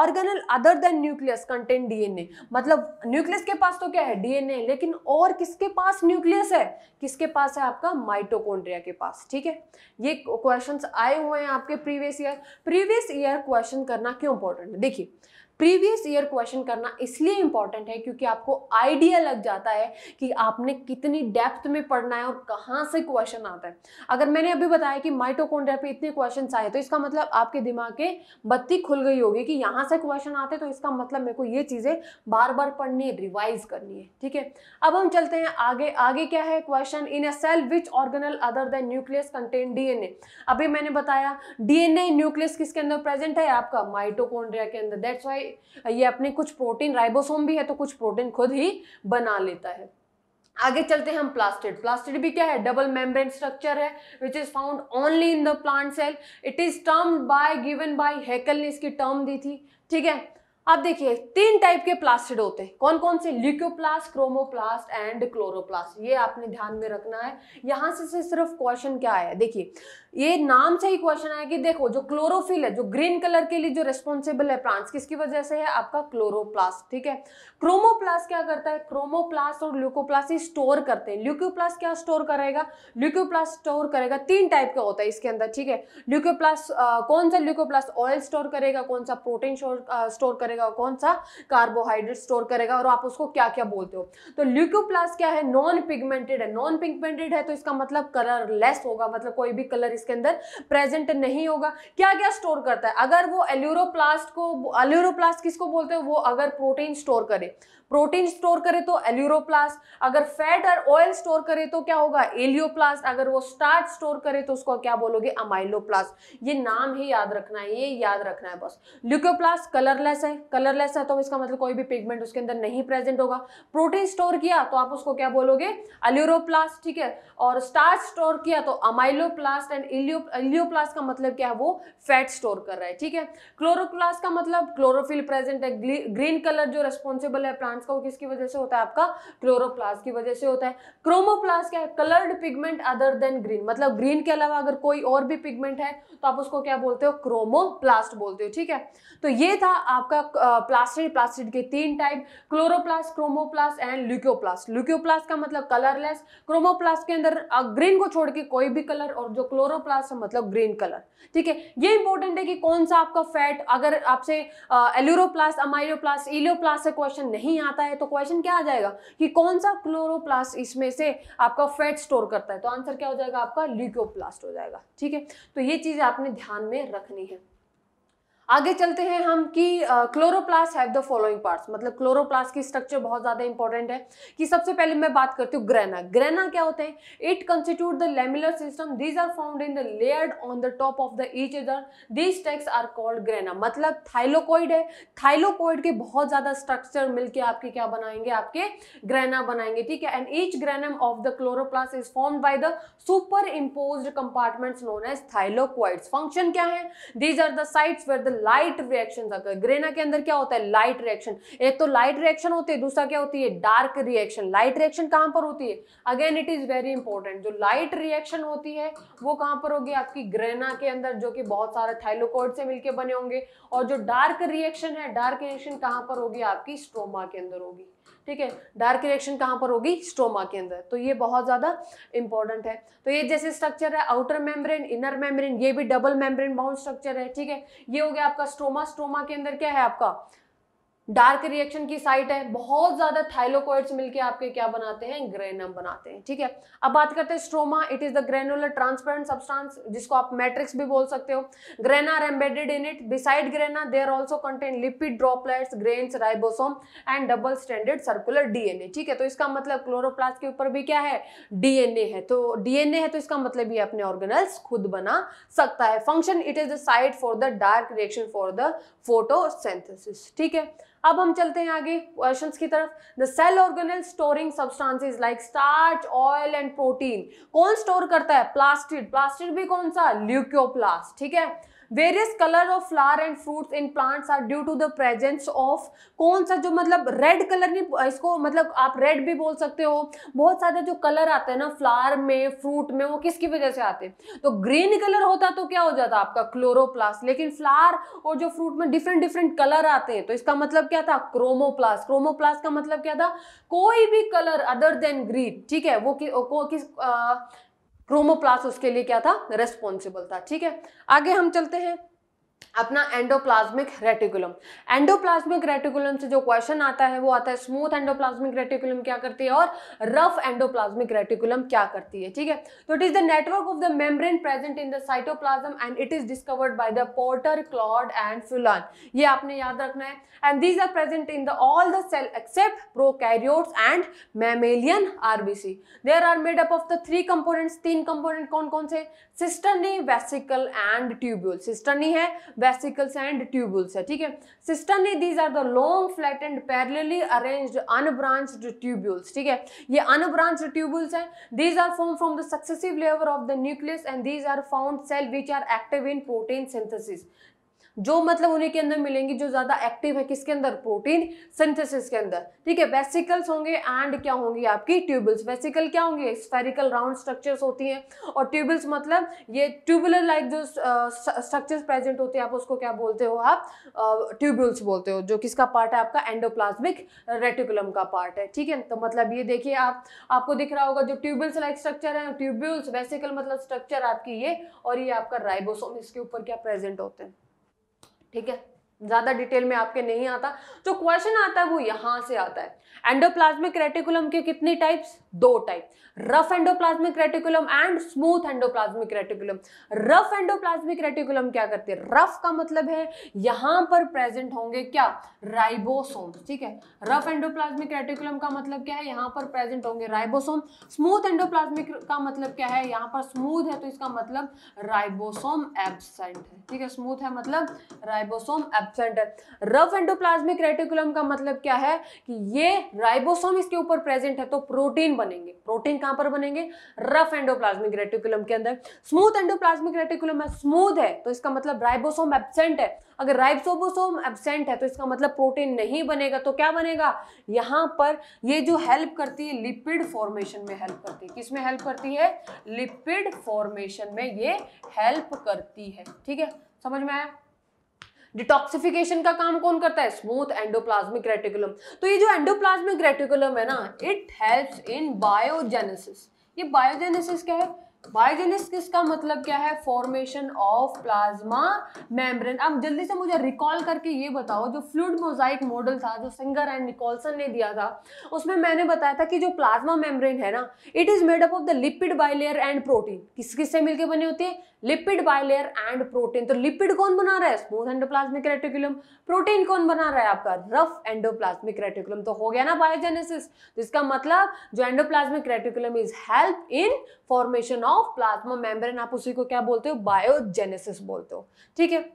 organelle other than nucleus contain DNA मतलब न्यूक्लियस के पास तो क्या है डीएनए लेकिन और किसके पास न्यूक्लियस है किसके पास है आपका माइटोकॉन्ड्रिया के पास ठीक है ये क्वेश्चन आए हुए हैं आपके previous year previous year question करना क्यों इंपॉर्टेंट है देखिए प्रीवियस ईयर क्वेश्चन करना इसलिए इंपॉर्टेंट है क्योंकि आपको आइडिया लग जाता है कि आपने कितनी डेप्थ में पढ़ना है और कहाँ से क्वेश्चन आता है अगर मैंने अभी बताया कि माइटोकॉन्ड्रिया पे इतने क्वेश्चन आए तो इसका मतलब आपके दिमाग के बत्ती खुल गई होगी कि यहाँ से क्वेश्चन आते तो इसका मतलब मेरे को ये चीज़ें बार बार पढ़नी है रिवाइज करनी है ठीक है अब हम चलते हैं आगे आगे क्या है question in a cell which organelle other than nucleus contain DNA अभी मैंने बताया डीएनए न्यूक्लियस किसके अंदर प्रेजेंट है आपका माइटोकॉन्ड्रिया के अंदर दैट्स वाई ये अपने कुछ प्रोटीन राइबोसोम भी है तो कुछ प्रोटीन खुद ही बना लेता है आगे चलते हैं हम प्लास्टिड प्लास्टिड भी क्या है डबल मेम्ब्रेन स्ट्रक्चर है which is found only in the plant cell it is term by given by Haeckel ने इसकी टर्म दी थी ठीक है अब देखिए तीन टाइप के प्लास्टिड होते हैं कौन कौन से ल्यूकोप्लास्ट क्रोमोप्लास्ट एंड क्लोरोप्लास्ट ये आपने ध्यान में रखना है यहां से, सिर्फ क्वेश्चन क्या है देखिए ये नाम से ही क्वेश्चन आया कि देखो जो क्लोरोफिल है जो ग्रीन कलर के लिए जो रेस्पॉन्सिबल है प्लांट्स किसकी वजह से है आपका क्लोरोप्लास्ट ठीक है क्रोमोप्लास्ट क्या करता है क्रोमोप्लास्ट और ल्यूकोप्लास्ट स्टोर करते हैं ल्यूकोप्लास्ट क्या स्टोर करेगा ल्यूकोप्लास्ट स्टोर करेगा तीन टाइप का होता है इसके अंदर ठीक है ल्यूकोप्लास्ट कौन सा ल्यूकोप्लास्ट ऑयल स्टोर करेगा कौन सा प्रोटीन स्टोर करेगा कौन सा कार्बोहाइड्रेट स्टोर करेगा और आप उसको क्या क्या बोलते हो तो ल्यूकोप्लास्ट क्या है नॉन पिगमेंटेड है नॉन पिगमेंटेड है तो इसका मतलब लेस होगा मतलब कोई भी कलर इसके अंदर प्रेजेंट नहीं होगा क्या क्या स्टोर करता है अगर वो एल्यूरोप्लास्ट को एल्यूरोप्लास्ट किसको बोलते हैं वो अगर प्रोटीन स्टोर करे प्रोटीन स्टोर करे तो एल्यूरोप्लास्ट अगर फैट और ऑयल स्टोर करे तो क्या होगा एलियोप्लास्ट अगर वो स्टार्च स्टोर करे तो उसको क्या बोलोगे अमाइलोप्लास्ट ये नाम ही याद रखना है ये याद रखना है बस ल्यूकोप्लास्ट कलरलेस है कलरलेस है तो इसका मतलब कोई भी पिगमेंट उसके अंदर नहीं प्रेजेंट होगा प्रोटीन स्टोर किया तो आप उसको क्या बोलोगे अल्यूरोप्लास्ट ठीक है और स्टार्च स्टोर किया तो अमाइलोप्लास्ट एंड एलियोप्लास्ट का मतलब क्या है वो फैट स्टोर कर रहा है ठीक है क्लोरोप्लास्ट का मतलब क्लोरोफिल प्रेजेंट है ग्रीन कलर जो रेस्पॉन्सिबल है प्लांट प्लांट्स का वो किसकी वजह से होता है आपका क्लोरोप्लास्ट की वजह से होता है क्रोमोप्लास्ट क्या है coloured pigment other than green मतलब ग्रीन के अलावा अगर कोई और भी पिगमेंट है तो आप उसको क्या बोलते हो क्रोमोप्लास्ट बोलते हो ठीक है तो ये था आपका प्लास्टिड प्लास्टिड के तीन type chloroplast chromoplast and leucoplast leucoplast का मतलब कलरलेस क्रोमोप्लास्ट के अंदर ग्रीन को छोड़ के कोई भी कलर और जो क्लोरोप्लास्ट है मतलब ग्रीन कलर ठीक है ये इंपॉर्टेंट है कि कौन सा आपका फैट अगर आपसे एल्यूरोप्लास्ट अमाइरोप्लास्ट इलियोप्लास्ट से क्वेश्चन नहीं आ आता है तो क्वेश्चन क्या आ जाएगा कि कौन सा क्लोरोप्लास्ट इसमें से आपका फैट स्टोर करता है तो आंसर क्या हो जाएगा आपका ल्यूकोप्लास्ट हो जाएगा ठीक है तो ये चीज़ आपने ध्यान में रखनी है आगे चलते हैं हम कि chloroplast have the following parts मतलब क्लोरोप्लास्ट की स्ट्रक्चर बहुत ज़्यादा इंपॉर्टेंट है कि सबसे पहले मैं बात करती हूँ ग्रेना ग्रेना क्या होते हैं it constitute the lamellar system these are found in the layered on the top of the each other these stacks are called grana मतलब थाइलोकॉइड है थाइलोकॉइड के बहुत ज़्यादा स्ट्रक्चर मिलकर आपके क्या बनाएंगे आपके ग्रेना बनाएंगे ठीक है and each granum of the chloroplast is form by the superimpose compartments known as thylakoids function क्या है these are the sites where the light reaction grana के अंदर क्या होता है लाइट रिएक्शन एक तो लाइट रिएक्शन होती है दूसरा क्या होती है डार्क रिएक्शन लाइट रिएक्शन कहां पर होती है again it is very important जो लाइट रिएक्शन होती है वो कहां पर होगी आपकी ग्रेना के अंदर जो कि बहुत सारे थाइलोकॉइड से मिलकर बने होंगे और जो डार्क रिएक्शन है डार्क रिएक्शन कहां पर होगी आपकी स्ट्रोमा के अंदर होगी ठीक है डार्क रिएक्शन कहाँ पर होगी स्टोमा के अंदर तो ये बहुत ज़्यादा इंपॉर्टेंट है तो ये जैसे स्ट्रक्चर है आउटर मेम्ब्रेन इनर मेम्ब्रेन ये भी डबल मेम्ब्रेन बाउंड स्ट्रक्चर है ठीक है ये हो गया आपका स्टोमा स्टोमा के अंदर क्या है आपका डार्क रिएक्शन की साइट है बहुत ज्यादा थाइलोकोइड्स मिलके आपके क्या बनाते हैं ग्रेनम बनाते हैं ठीक है अब बात करते हैं stroma it is the granular transparent substance जिसको आप मैट्रिक्स भी बोल सकते हो grana are embedded in it beside grana they are also contain lipid droplets grains ribosome and double standard circular DNA ठीक है तो इसका मतलब क्लोरोप्लास्ट के ऊपर भी क्या है डीएनए है तो डीएनए है तो इसका मतलब ये अपने ऑर्गेनल्स खुद बना सकता है function it is the site for the dark reaction for the photosynthesis ठीक है अब हम चलते हैं आगे क्वेश्चंस की तरफ the cell organelle storing substances like starch oil and protein कौन स्टोर करता है प्लास्टिड प्लास्टिड भी कौन सा ल्यूक्योप्लास्ट ठीक है various colour of flower and fruits in plants are due to the presence of कौन सा जो मतलब रेड कलर नहीं इसको मतलब आप रेड भी बोल सकते हो बहुत सारे जो कलर आते हैं ना फ्लावर में फ्रूट में वो किसकी वजह से आते हैं तो ग्रीन कलर होता तो क्या हो जाता आपका क्लोरोप्लास्ट लेकिन फ्लावर और जो फ्रूट में डिफरेंट डिफरेंट कलर आते हैं तो इसका मतलब क्या था क्रोमोप्लास्ट क्रोमोप्लास्ट का मतलब क्या था कोई भी कलर अदर देन ग्रीन ठीक है वो कि, वो किस आ, क्रोमोप्लास्ट उसके लिए क्या था रेस्पॉन्सिबल था ठीक है आगे हम चलते हैं अपना एंडोप्लाज्मिक रेटिकुलम एंडोप्लाज्मिक रेटिकुलम से जो क्वेश्चन आता है वो आता है स्मूथ एंडोप्लाज्मिक रेटिकुलम क्या करती है और रफ एंडोप्लाज्मिक रेटिकुलम क्या करती है ठीक है तो it is the network of the membrane present in the cytoplasm and it is discovered by the Porter Claude and Fullam ये आपने याद रखना है and these are present in the all the cell except prokaryotes and mammalian RBC there are made up of the three components तीन component कौन कौन से cisternae vesicle and tubule cisternae है वेसिकल्स एंड ट्यूबुल्स है ठीक है cisternae these are the long flat and parallelly arrange unbranch tubules ठीक है ये अनब्रांच ट्यूबुल्स हैं these are form from the successive layer of the nucleus and these are found cell which are active in protein synthesis जो मतलब उन्हीं के अंदर मिलेंगी जो ज़्यादा एक्टिव है किसके अंदर प्रोटीन सिंथेसिस के अंदर ठीक है वेसिकल्स होंगे एंड क्या होंगी आपकी ट्यूबल्स वेसिकल क्या होंगे स्पेरिकल राउंड स्ट्रक्चर्स होती हैं और ट्यूबल्स मतलब ये ट्यूबुलर लाइक जो स्ट्रक्चर्स प्रेजेंट होते हैं आप उसको क्या बोलते हो आप ट्यूबुल्स बोलते हो जो किसका पार्ट है आपका एंडोप्लाज्मिक रेटिकुलम का पार्ट है ठीक है तो मतलब ये देखिए आप आपको दिख रहा होगा जो ट्यूबल्स लाइक स्ट्रक्चर है ट्यूबुल्स वेसिकल मतलब स्ट्रक्चर आपकी ये और ये आपका राइबोसोम इसके ऊपर क्या प्रेजेंट होते हैं ठीक है ज़्यादा डिटेल में आपके नहीं आता जो क्वेश्चन आता है वो यहां से आता है एंडोप्लाज्मिक रेटिकुलम के कितनी टाइप्स दो type rough endoplasmic reticulum and smooth endoplasmic reticulum rough endoplasmic reticulum क्या करते हैं रफ का मतलब है यहां पर प्रेजेंट होंगे क्या राइबोसोम ठीक है रफ एंडोप्लाज्मिक रेटिकुलम का मतलब क्या है यहां पर प्रेजेंट होंगे राइबोसोम स्मूथ एंडोप्लाज्मिक का मतलब क्या है यहां पर स्मूथ है तो इसका मतलब राइबोसोम एबसेंट है ठीक है स्मूथ है मतलब राइबोसोम एबसेंट है रफ एंडोप्लाज्मिक रेटिकुलम का मतलब क्या है कि ये राइबोसोम इसके ऊपर प्रेजेंट है तो प्रोटीन बनेंगे प्रोटीन कहां पर बनेंगे रफ एंडोप्लाज्मिक रेटिकुलम के अंदर स्मूथ एंडोप्लाज्मिक रेटिकुलम है स्मूथ है तो इसका मतलब राइबोसोम एबसेंट है अगर राइबोसोम एबसेंट है तो इसका मतलब प्रोटीन नहीं बनेगा तो क्या बनेगा यहां पर ये जो हेल्प करती है लिपिड फॉर्मेशन में हेल्प करती है किसमें हेल्प करती है लिपिड फॉर्मेशन में ये हेल्प करती है ठीक है समझ में आया डिटॉक्सिफिकेशन का काम कौन करता है स्मूथ एंडोप्लाज्मिक रेटिकुलम तो ये जो एंडोप्लाज्मिक रेटिकुलम है ना इट हेल्प्स इन बायोजेनेसिस ये बायोजेनेसिस क्या है बायोजेनिस का मतलब क्या है फॉर्मेशन ऑफ प्लाज्मा मेम्ब्रेन अब जल्दी से मुझे रिकॉल करके ये बताओ जो फ्लूड मोजाइक मॉडल था जो सिंगर एंड निकोलसन ने दिया था उसमें मैंने बताया था कि जो प्लाज्मा मेम्ब्रेन है ना it is made up of the lipid bilayer and protein किस किस से मिलकर बनी होती है लिपिड बायलेयर एंड प्रोटीन तो लिपिड कौन बना रहा है स्मूथ एंडोप्लाज्मिक रेटिकुलम प्रोटीन कौन बना रहा है आपका रफ एंडोप्लाज्मिक रेटिकुलम तो हो गया ना बायोजेनेसिस तो इसका मतलब जो endoplasmic reticulum is help in formation of of plasma membrane आप उसी को क्या बोलते हो बायोजेनेसिस बोलते हो ठीक है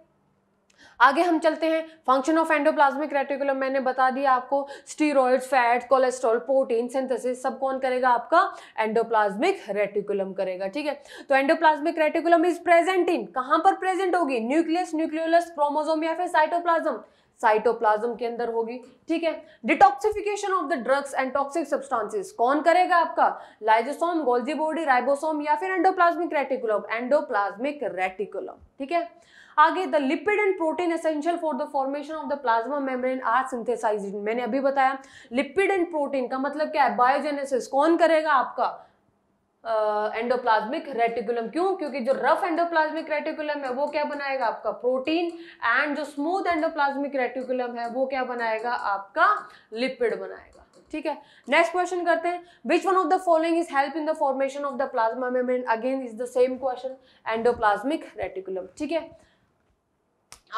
आगे हम चलते हैं फंक्शन ऑफ एंडोप्लाज्मिक रेटिकुलम मैंने बता दिया आपको steroids fat cholesterol protein synthesis सब कौन करेगा आपका एंडोप्लाज्मिक रेटिकुलम करेगा ठीक है तो endoplasmic reticulum is present in कहां पर प्रेजेंट होगी न्यूक्लियस न्यूक्लियोलस क्रोमोजोम या फिर साइटोप्लाज्म साइटोप्लाज्म के अंदर होगी ठीक है detoxification of the drugs and toxic substances कौन करेगा आपका लाइजोसोम गोल्जी बॉडी राइबोसोम या फिर एंडोप्लाज्मिक रेटिकुलम एंडोप्लाज्मिक रेटिकुलम ठीक है आगे the lipid and protein essential for the formation of the plasma membrane are synthesize मैंने अभी बताया लिपिड एंड प्रोटीन का मतलब क्या है बायोजेनेसिस कौन करेगा आपका एंडोप्लाज्मिक रेटिकुलम क्यों क्योंकि जो रफ एंडोप्लाज्मिक रेटिकुलम है वो क्या बनाएगा आपका प्रोटीन एंड जो स्मूथ एंडोप्लाज्मिक रेटिकुलम है वो क्या बनाएगा आपका लिपिड बनाएगा ठीक है नेक्स्ट क्वेश्चन करते हैं which one of the following is help in the formation of the plasma membrane again is the same question endoplasmic reticulum ठीक है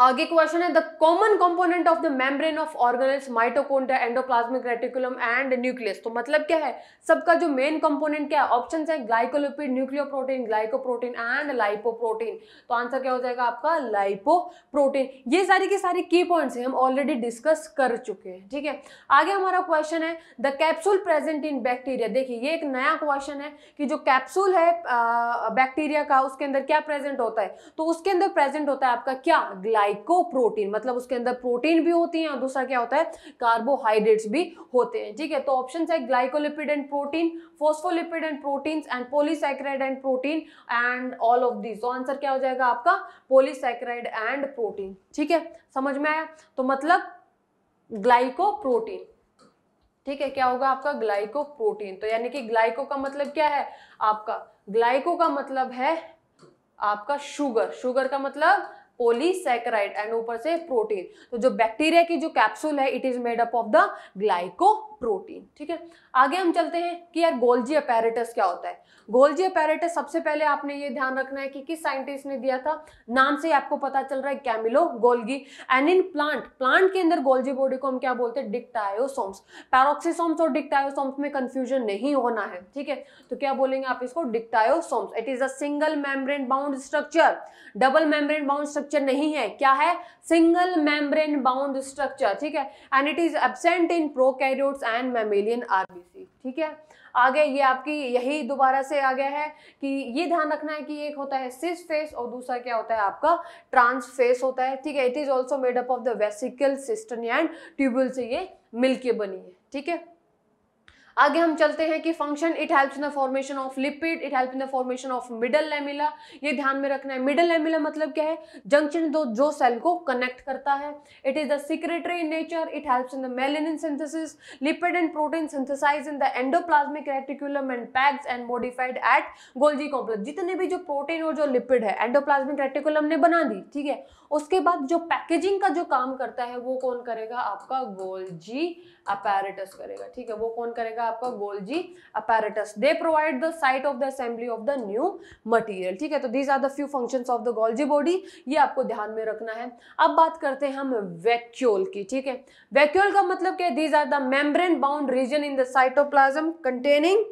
आगे क्वेश्चन है the common component of the membrane of organelles mitochondria endoplasmic reticulum and nucleus तो मतलब क्या है सबका जो मेन कंपोनेंट क्या है ऑप्शन है glycolipid nucleoprotein glycoprotein and lipoprotein तो आंसर क्या हो जाएगा आपका लाइपोप्रोटीन ये सारी की सारी की पॉइंट्स हम ऑलरेडी डिस्कस कर चुके हैं ठीक है आगे हमारा क्वेश्चन है the capsule present in bacteria देखिए ये एक नया क्वेश्चन है कि जो कैप्सूल है बैक्टीरिया का उसके अंदर क्या प्रेजेंट होता है तो उसके अंदर प्रेजेंट होता है आपका क्या ग्लाइ ग्लाइकोप्रोटीन मतलब उसके अंदर प्रोटीन भी होती है और दूसरा क्या होता है कार्बोहाइड्रेट्स भी होते हैं ठीक है तो ऑप्शन है glycolipid and protein phospholipid and protein and polysaccharide and protein and all of this तो आंसर क्या हो जाएगा आपका पोलिसक्राइड एंड प्रोटीन ठीक है समझ में आया तो मतलब ग्लाइकोप्रोटीन ठीक है क्या होगा आपका ग्लाइको प्रोटीन तो यानी कि ग्लाइको का मतलब क्या है आपका ग्लाइको का मतलब है आपका शुगर शुगर का मतलब पोलीसेक्राइड एंड ऊपर से प्रोटीन तो जो बैक्टीरिया की जो कैप्सूल है it is made up of the glycoprotein ठीक है आगे हम चलते हैं कि यार गोल्जी अपेरेटस क्या होता है गोल्जी अपेरेटस सबसे पहले आपने ये ध्यान रखना है कि किस साइंटिस्ट ने दिया था नाम से आपको पता चल रहा है Camillo Golgi and in plant plant के अंदर गोल्जी बॉडी को हम क्या बोलते हैं डिक्टायोसोम्स पैरोक्सीसोम्स और डिक्टायोसोम्स में कंफ्यूजन नहीं होना है ठीक है तो क्या बोलेंगे आप इसको dictyosomes it is a single membrane bound structure double membrane bound structure नहीं है क्या है सिंगल मेम्ब्रेन बाउंड स्ट्रक्चर ठीक है and it is absent in prokaryotes and mammalian RBC ठीक है आगे ये आपकी यही दोबारा से आ गया है कि ये ध्यान रखना है कि एक होता है सिस फेस और दूसरा क्या होता है आपका ट्रांस फेस होता है ठीक है it is also made up of the vesicle system and tubule से ये मिलके बनी है ठीक है आगे हम चलते हैं कि function it helps in the formation of lipid it help in the formation of middle lamella ये ध्यान में रखना है मिडल लेमिला मतलब क्या है जंक्शन दो जो सेल को कनेक्ट करता है it is the secretory in nature it helps in the melanin synthesis lipid and protein synthesize in the endoplasmic reticulum and packs and modified at Golgi complex जितने भी जो प्रोटीन और जो लिपिड है endoplasmic reticulum ने बना दी ठीक है उसके बाद जो पैकेजिंग का जो काम करता है वो कौन करेगा आपका गोल्जी अपैरेटस करेगा ठीक है वो कौन करेगा आपका Golgi apparatus they provide the site of the assembly of the new material ठीक है तो these are the few functions of the Golgi body ये आपको ध्यान में रखना है अब बात करते हैं हम वैक्यूल की ठीक है वैक्यूल का मतलब क्या है these are the membrane bound region in the cytoplasm containing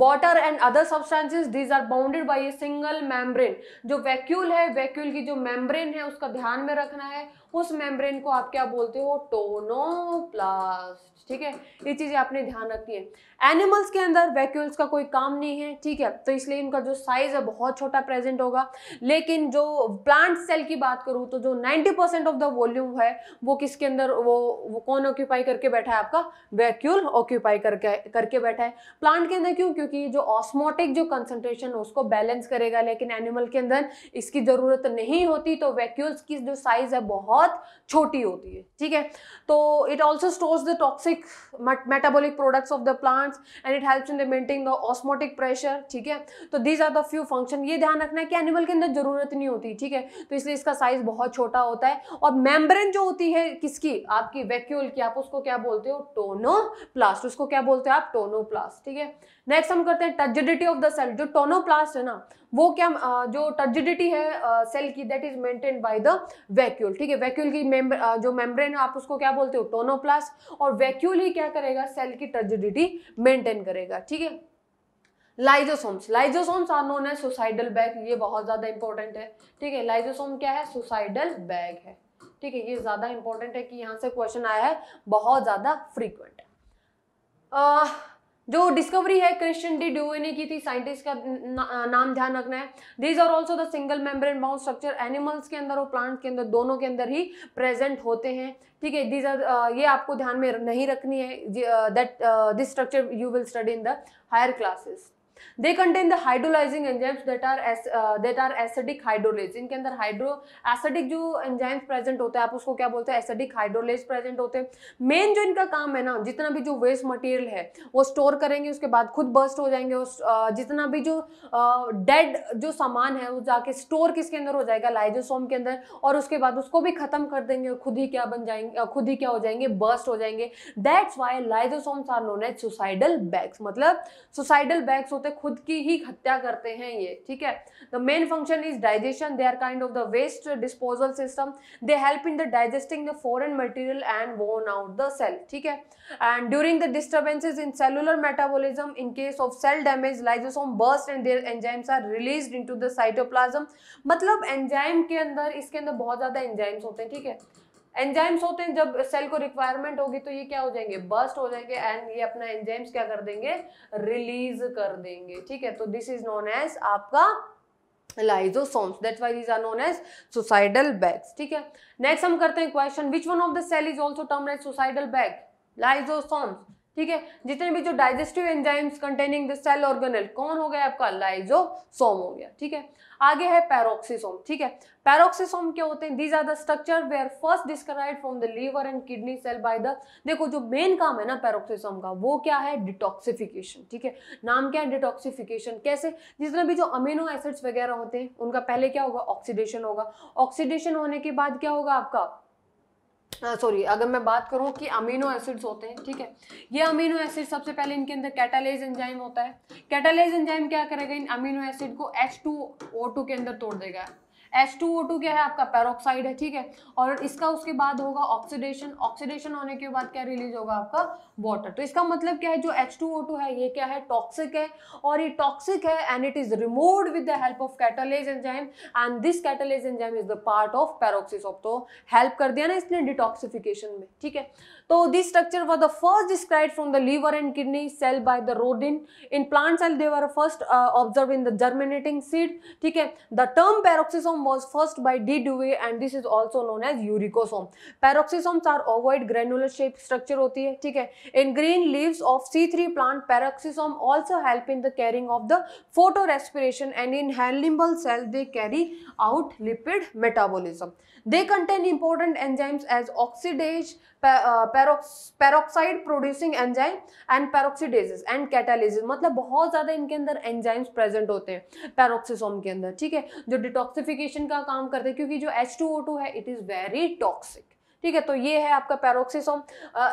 water and other substances these are bounded by a single membrane जो वैक्यूल है वैक्यूल की जो मेम्ब्रेन है उसका ध्यान में रखना है उस मेम्ब्रेन को आप क्या बोलते हो टोनोप्लास्ट ठीक है ये चीज़ें आपने ध्यान रखनी है एनिमल्स के अंदर वैक्यूल्स का कोई काम नहीं है ठीक है तो इसलिए इनका जो साइज है बहुत छोटा प्रेजेंट होगा लेकिन जो प्लांट सेल की बात करूँ तो जो नाइन्टी ऑफ द वॉल्यूम है वो किसके अंदर वो वो कौन ऑक्यूपाई करके बैठा है आपका वैक्यूल ऑक्यूपाई करके करके बैठा है प्लांट के अंदर क्यों क्योंकि जो ऑस्मोटिक जो कंसनट्रेशन उसको बैलेंस करेगा लेकिन एनिमल के अंदर इसकी ज़रूरत नहीं होती तो वैक्यूल्स की जो साइज़ है बहुत छोटी होती है ठीक है तो it also stores the toxic metabolic products of the plant plants and it helps in limiting the osmotic pressure ठीक है तो these are the few function ये ध्यान रखना है कि एनिमल के अंदर जरूरत नहीं होती ठीक है तो इसलिए इसका साइज बहुत छोटा होता है और मेम्ब्रेन जो होती है किसकी आपकी वैक्यूल की आप उसको क्या बोलते हो टोनोप्लास्ट उसको क्या बोलते हो आप टोनोप्लास्ट ठीक है नेक्स्ट हम करते हैं टर्जिडिटी ऑफ द सेल जो टोनोप्लास्ट है ना वो क्या जो टर्जिडिटी है सेल की that is maintain by the vacuole ठीक है वैक्यूल की मेम्ब्र, जो मेम्ब्रेन है आप उसको क्या बोलते हो टोनोप्लास्ट और वैक्यूल ही क्या करेगा सेल की टर्जिडिटी मेंटेन करेगा ठीक है लाइजोसोम्स लाइजोसोम्स आर नोन है सुसाइडल बैग ये बहुत ज़्यादा इंपॉर्टेंट है ठीक है लाइजोसोम क्या है सुसाइडल बैग है ठीक है ये ज़्यादा इंपॉर्टेंट है कि यहाँ से क्वेश्चन आया है बहुत ज़्यादा फ्रीक्वेंट जो डिस्कवरी है क्रिश्चियन डी ड्यूए ने की थी साइंटिस्ट का ना, नाम ध्यान रखना है these are also the single membrane bound structure animals के अंदर और प्लांट्स के अंदर दोनों के अंदर ही प्रेजेंट होते हैं ठीक है दीज आर uh, ये आपको ध्यान में नहीं रखनी है that this structure you will study in the higher classes they contain the hydrolyzing enzymes that are that are acidic hydrolase इनके अंदर हाइड्रो एसिडिक जो एंजाइम्स प्रेजेंट होते हैं आप उसको क्या बोलते हैं एसिडिक हाइड्रोलेज प्रेजेंट होते हैं मेन जो इनका काम है ना जितना भी जो वेस्ट मटेरियल है वो स्टोर करेंगे उसके बाद खुद बर्स्ट हो जाएंगे उस uh, जितना भी जो डेड uh, जो सामान है वो जाके स्टोर किसके अंदर हो जाएगा लाइजोसोम के अंदर और उसके बाद उसको भी खत्म कर देंगे और खुद ही क्या बन जाएंगे uh, खुद ही क्या हो जाएंगे बर्स्ट हो जाएंगे that's why lysosomes are known as suicidal bags मतलब सुसाइडल बैग्स होते होते खुद की ही हत्या करते हैं ये ठीक है the main function is digestion they are kind of the waste disposal system they help in the digesting the foreign material and worn out the cell ठीक है and during the disturbances in cellular metabolism in case of cell damage lysosome burst and their enzymes are release into the cytoplasm मतलब enzyme के अंदर इसके अंदर बहुत ज़्यादा enzymes होते हैं ठीक है एंजाइम्स होते हैं जब सेल को रिक्वायरमेंट होगी तो ये क्या हो जाएंगे बस्ट हो जाएंगे एंड ये अपना एंजाइम्स क्या कर देंगे रिलीज कर देंगे ठीक है तो दिस इज नोन एज आपका lysosomes that's why these are known as suicidal bags ठीक है नेक्स्ट हम करते हैं question which one of the cell is also term as suicidal bag lysosomes ठीक है जितने भी जो digestive enzymes containing the cell organelle कौन हो गया आपका लाइजोसोम हो गया ठीक है आगे है पैरोक्सीसोम ठीक है पैरोक्सीसोम क्या होते हैं these are the structure we are first described from the liver and kidney cell by the देखो जो मेन काम है ना पैरोक्सीसोम का वो क्या है डिटॉक्सिफिकेशन ठीक है नाम क्या है डिटॉक्सिफिकेशन कैसे जितने भी जो अमीनो एसिड्स वगैरह होते हैं उनका पहले क्या होगा ऑक्सीडेशन होगा ऑक्सीडेशन होने के बाद क्या होगा आपका सॉरी uh, अगर मैं बात करूँ कि अमीनो एसिड्स होते हैं ठीक है ये अमीनो एसिड सबसे पहले इनके अंदर कैटालेज एंजाइम होता है कैटालेज एंजाइम क्या करेगा इन अमीनो एसिड को एच टू ओ टू के अंदर तोड़ देगा एच टू ओ टू क्या है आपका पेरोक्साइड है ठीक है और इसका उसके बाद होगा ऑक्सीडेशन ऑक्सीडेशन होने के बाद क्या रिलीज होगा आपका वाटर तो इसका मतलब क्या है जो एच टू ओ टू है ये क्या है टॉक्सिक है और ये टॉक्सिक है and it is remove with the help of catalase enzyme and this catalase enzyme is the part of peroxisome of तो हेल्प कर दिया ना इसने डिटॉक्सिफिकेशन में ठीक है तो this structure was the first describe from the liver and kidney cell by the Rhodin in plant cell they were first observe in the germinating seed ठीक है the term peroxisome was first by D do Duve and this is also known as uricosome peroxisomes are ovoid granular shape structure होती है ठीक है in green leave of C three plant peroxisome also help in the carrying of the photo respiration and in animal cell they carry out lipid metabolism they contain important enzymes as oxidase peroxide producing enzyme and peroxidases and catalases मतलब बहुत ज़्यादा इनके अंदर enzymes present होते हैं पैरोक्सिसोम के अंदर ठीक है जो डिटॉक्सिफिकेशन का काम करते हैं क्योंकि जो H2O2 है इट इज़ वेरी टॉक्सिक ठीक है तो ये है आपका पैरोक्सीसोम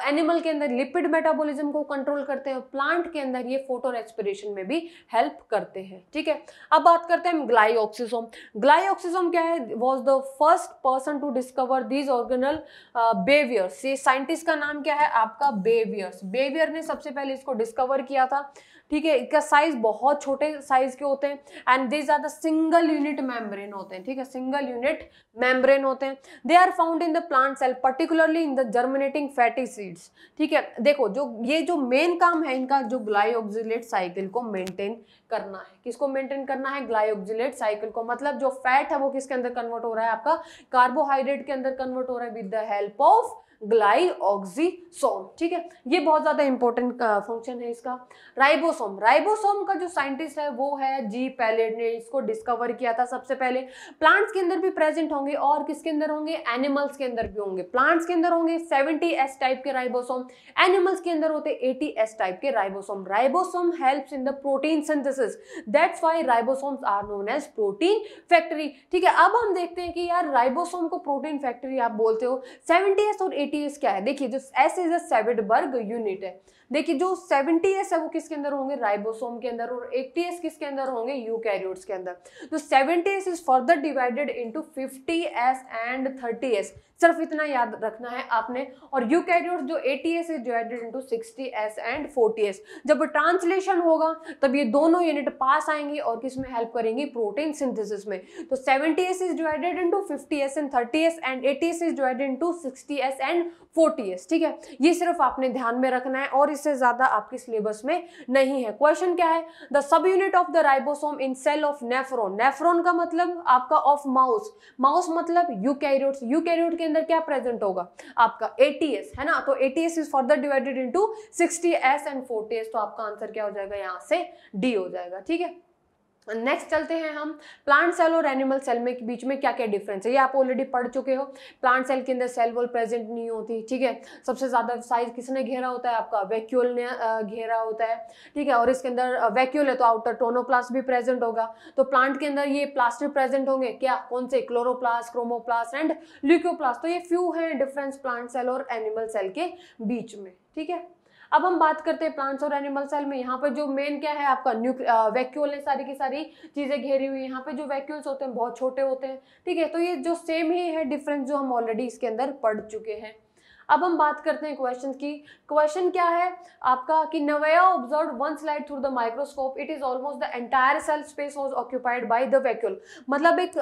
एनिमल के अंदर लिपिड मेटाबॉलिज्म को कंट्रोल करते हैं प्लांट के अंदर ये फोटो रेस्पिरेशन में भी हेल्प करते हैं ठीक है अब बात करते हैं ग्लाइऑक्सीसोम ग्लाइऑक्सीसोम क्या है was the first person to discover these organelle Beevers ये साइंटिस्ट का नाम क्या है आपका बेवियर्स बेवियर ने सबसे पहले इसको डिस्कवर किया था ठीक है इसका साइज बहुत छोटे साइज के होते हैं and these are the single unit membrane होते हैं ठीक है सिंगल यूनिट मेम्ब्रेन होते हैं they are found in the plant cell particularly in the germinating fatty seeds ठीक है देखो जो ये जो मेन काम है इनका जो ग्लाइऑक्जिलेट साइकिल को मेंटेन करना है किसको मेंटेन करना है ग्लाइऑक्जिलेट साइकिल को मतलब जो फैट है वो किसके अंदर कन्वर्ट हो रहा है आपका कार्बोहाइड्रेट के अंदर कन्वर्ट हो रहा है with the help of glyoxysome ठीक है ये बहुत ज़्यादा इंपॉर्टेंट फंक्शन है इसका राइबोसोम राइबोसोम का जो साइंटिस्ट है वो है जी पैलेट ने इसको डिस्कवर किया था सबसे पहले प्लांट्स के अंदर भी प्रेजेंट होंगे और किसके अंदर होंगे एनिमल्स के अंदर भी होंगे प्लांट्स के अंदर होंगे सेवेंटी एस टाइप के राइबोसोम एनिमल्स के अंदर होते एटी एस टाइप के ribosome ribosome help in the protein synthesis that's why ribosome are known as protein factory ठीक है अब हम देखते हैं कि यार राइबोसोम को प्रोटीन फैक्ट्री आप बोलते हो सेवेंटी एस और एटी यूनिट क्या है देखिए जो एस इज अ सेविड वर्ग यूनिट है देखिए जो सेवेंटी है वो किसके अंदर होंगे राइबोसोम के अंदर और एट्टी एस किसके अंदर होंगे यू यूकैरियोट्स के अंदर तो seventy S is further divided into fifty S and thirty S सिर्फ इतना याद रखना है आपने और यू यूकैरियोट्स जो eighty S is divided into sixty S and forty S जब ट्रांसलेशन होगा तब ये दोनों यूनिट पास आएंगी और किस में हेल्प करेंगी प्रोटीन सिंथेसिस में तो seventy S is divided into fifty S and thirty S and eighty S is divided into sixty S and forty S ठीक है ये सिर्फ आपने ध्यान में रखना है और इस से ज्यादा आपके सिलेबस में नहीं है क्वेश्चन क्या है the subunit of the ribosome in cell of nephron nephron का मतलब आपका ऑफ माउस माउस मतलब यूकैरियोट्स यूकैरियोट के अंदर क्या प्रेजेंट होगा आपका एटीएस है ना तो eighty S is further divided into sixty S and forty S तो आपका आंसर क्या हो जाएगा यहां से डी हो जाएगा ठीक है नेक्स्ट चलते हैं हम प्लांट सेल और एनिमल सेल में बीच में क्या क्या डिफरेंस है ये आप ऑलरेडी पढ़ चुके हो प्लांट सेल के अंदर सेल वॉल प्रेजेंट नहीं होती ठीक है सबसे ज़्यादा साइज किसने घेरा होता है आपका वैक्यूल ने घेरा होता है ठीक है और इसके अंदर वैक्यूल है तो आउटर टोनोप्लास्ट भी प्रेजेंट होगा तो प्लांट के अंदर ये प्लास्टिक प्रेजेंट होंगे क्या कौन से क्लोरोप्लास्ट क्रोमोप्लास्ट एंड ल्यूक्योप्लास्ट तो ये फ्यू हैं डिफरेंस प्लांट सेल और एनिमल सेल के बीच में ठीक है अब हम बात करते हैं प्लांट्स और एनिमल सेल में यहाँ पर जो मेन क्या है आपका न्यू वैक्यूल है सारी की सारी चीज़ें घेरी हुई यहाँ पे जो वैक्यूल्स होते हैं बहुत छोटे होते हैं ठीक है तो ये जो सेम ही है डिफरेंस जो हम ऑलरेडी इसके अंदर पढ़ चुके हैं अब हम बात करते हैं क्वेश्चन की क्वेश्चन क्या है आपका कि नवया observe one slide through the microscope it is almost the entire cell space was occupied by the vacuole मतलब एक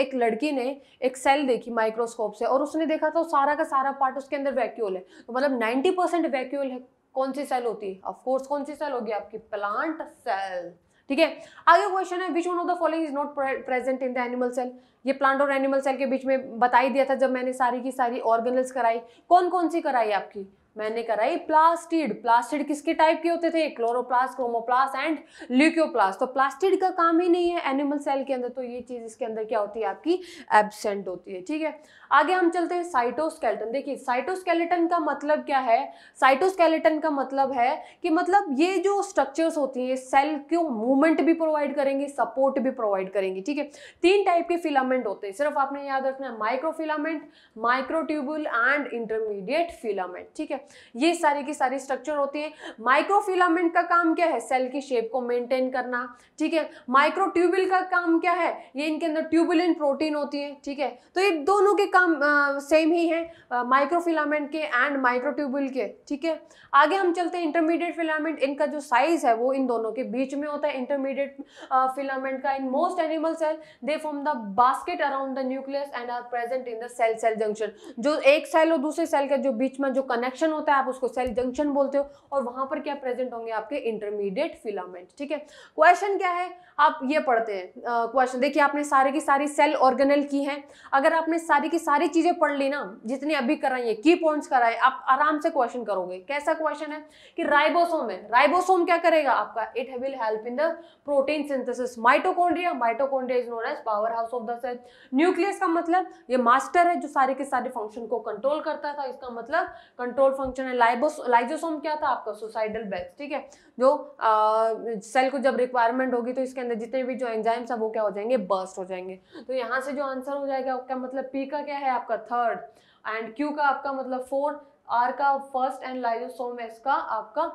एक लड़की ने एक सेल देखी माइक्रोस्कोप से और उसने देखा तो सारा का सारा पार्ट उसके अंदर वैक्यूल है तो मतलब नाइन्टी परसेंट वैक्यूल है कौन सी सेल होती है ऑफकोर्स कौन सी सेल होगी आपकी प्लांट सेल ठीक है आगे क्वेश्चन है which one of the following is not present in the animal cell ये प्लांट और एनिमल सेल के बीच में बताई दिया था जब मैंने सारी की सारी ऑर्गेनल्स कराई कौन कौन सी कराई आपकी मैंने कराई प्लास्टिड प्लास्टिड किसके टाइप के होते थे क्लोरोप्लास्ट क्रोमोप्लास्ट एंड ल्यूक्योप्लास्ट तो प्लास्टिड का काम ही नहीं है एनिमल सेल के अंदर तो ये चीज़ इसके अंदर क्या होती है आपकी एबसेंट होती है ठीक है आगे हम चलते हैं साइटोस्केलेटन देखिए साइटोस्केलेटन का मतलब क्या है साइटोस्केलेटन का मतलब है कि मतलब ये जो स्ट्रक्चर्स होती हैं सेल को मूवमेंट भी प्रोवाइड करेंगे सपोर्ट भी प्रोवाइड करेंगे ठीक है तीन टाइप के फिलामेंट होते हैं सिर्फ आपने याद रखना है microfilament microtubule and intermediate filament ठीक है ये सारी की सारी स्ट्रक्चर होती है माइक्रोफिलामेंट का काम क्या है सेल की शेप को मेंटेन करना ठीक है माइक्रोट्यूबुल का काम क्या है ये इनके अंदर ट्यूबुलिन प्रोटीन होती है ठीक है तो ये दोनों के काम आ, सेम ही है माइक्रोफिलामेंट के एंड माइक्रोट्यूबुल के ठीक है आगे हम चलते हैं इंटरमीडिएट फिलामेंट इनका जो साइज है वो इन दोनों के बीच में होता है इंटरमीडिएट फिलामेंट का in most animal cell they form the basket around the nucleus and are present in the cell cell junction जो एक सेल और दूसरे सेल के जो बीच में जो कनेक्शन जंक्शन होता है आप उसको सेल जंक्शन बोलते हो और वहां पर क्या प्रेजेंट होंगे आपके इंटरमीडिएट फिलामेंट ठीक है क्वेश्चन क्या है आप ये पढ़ते हैं क्वेश्चन uh, देखिए आपने सारे की सारी सेल ऑर्गेनल की हैं अगर आपने सारी की सारी चीजें पढ़ ली ना जितनी अभी कराई है की पॉइंट्स कराए आप आराम से क्वेश्चन करोगे कैसा क्वेश्चन है कि राइबोसोम है राइबोसोम क्या करेगा आपका it will help in the protein synthesis mitochondria mitochondria is known as power house of the cell nucleus का मतलब ये मास्टर है जो सारे के सारे फंक्शन को कंट्रोल करता था इसका मतलब कंट्रोल फंक्शन है लाइबोस लाइजोसोम क्या था आपका सुसाइडल बैग ठीक है जो सेल को जब रिक्वायरमेंट होगी तो इसके अंदर जितने भी जो एंजाइम्स हैं वो क्या हो जाएंगे बर्स्ट हो जाएंगे तो यहाँ से जो आंसर हो जाएगा क्या मतलब पी का क्या है आपका थर्ड एंड क्यू का आपका मतलब फोर्थ आर का फर्स्ट एंड लाइजोसोम एस का आपका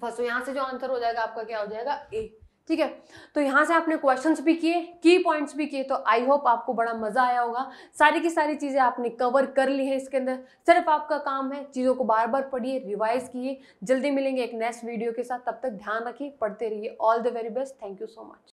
फर्स्ट तो यहाँ से जो आंसर हो जाएगा आपका क्या हो जाएगा ए ठीक है तो यहाँ से आपने क्वेश्चंस भी किए की पॉइंट्स भी किए तो आई होप आपको बड़ा मज़ा आया होगा सारी की सारी चीज़ें आपने कवर कर ली है इसके अंदर सिर्फ आपका काम है चीज़ों को बार बार पढ़िए रिवाइज कीजिए जल्दी मिलेंगे एक नेक्स्ट वीडियो के साथ तब तक ध्यान रखिए पढ़ते रहिए all the very best thank you so much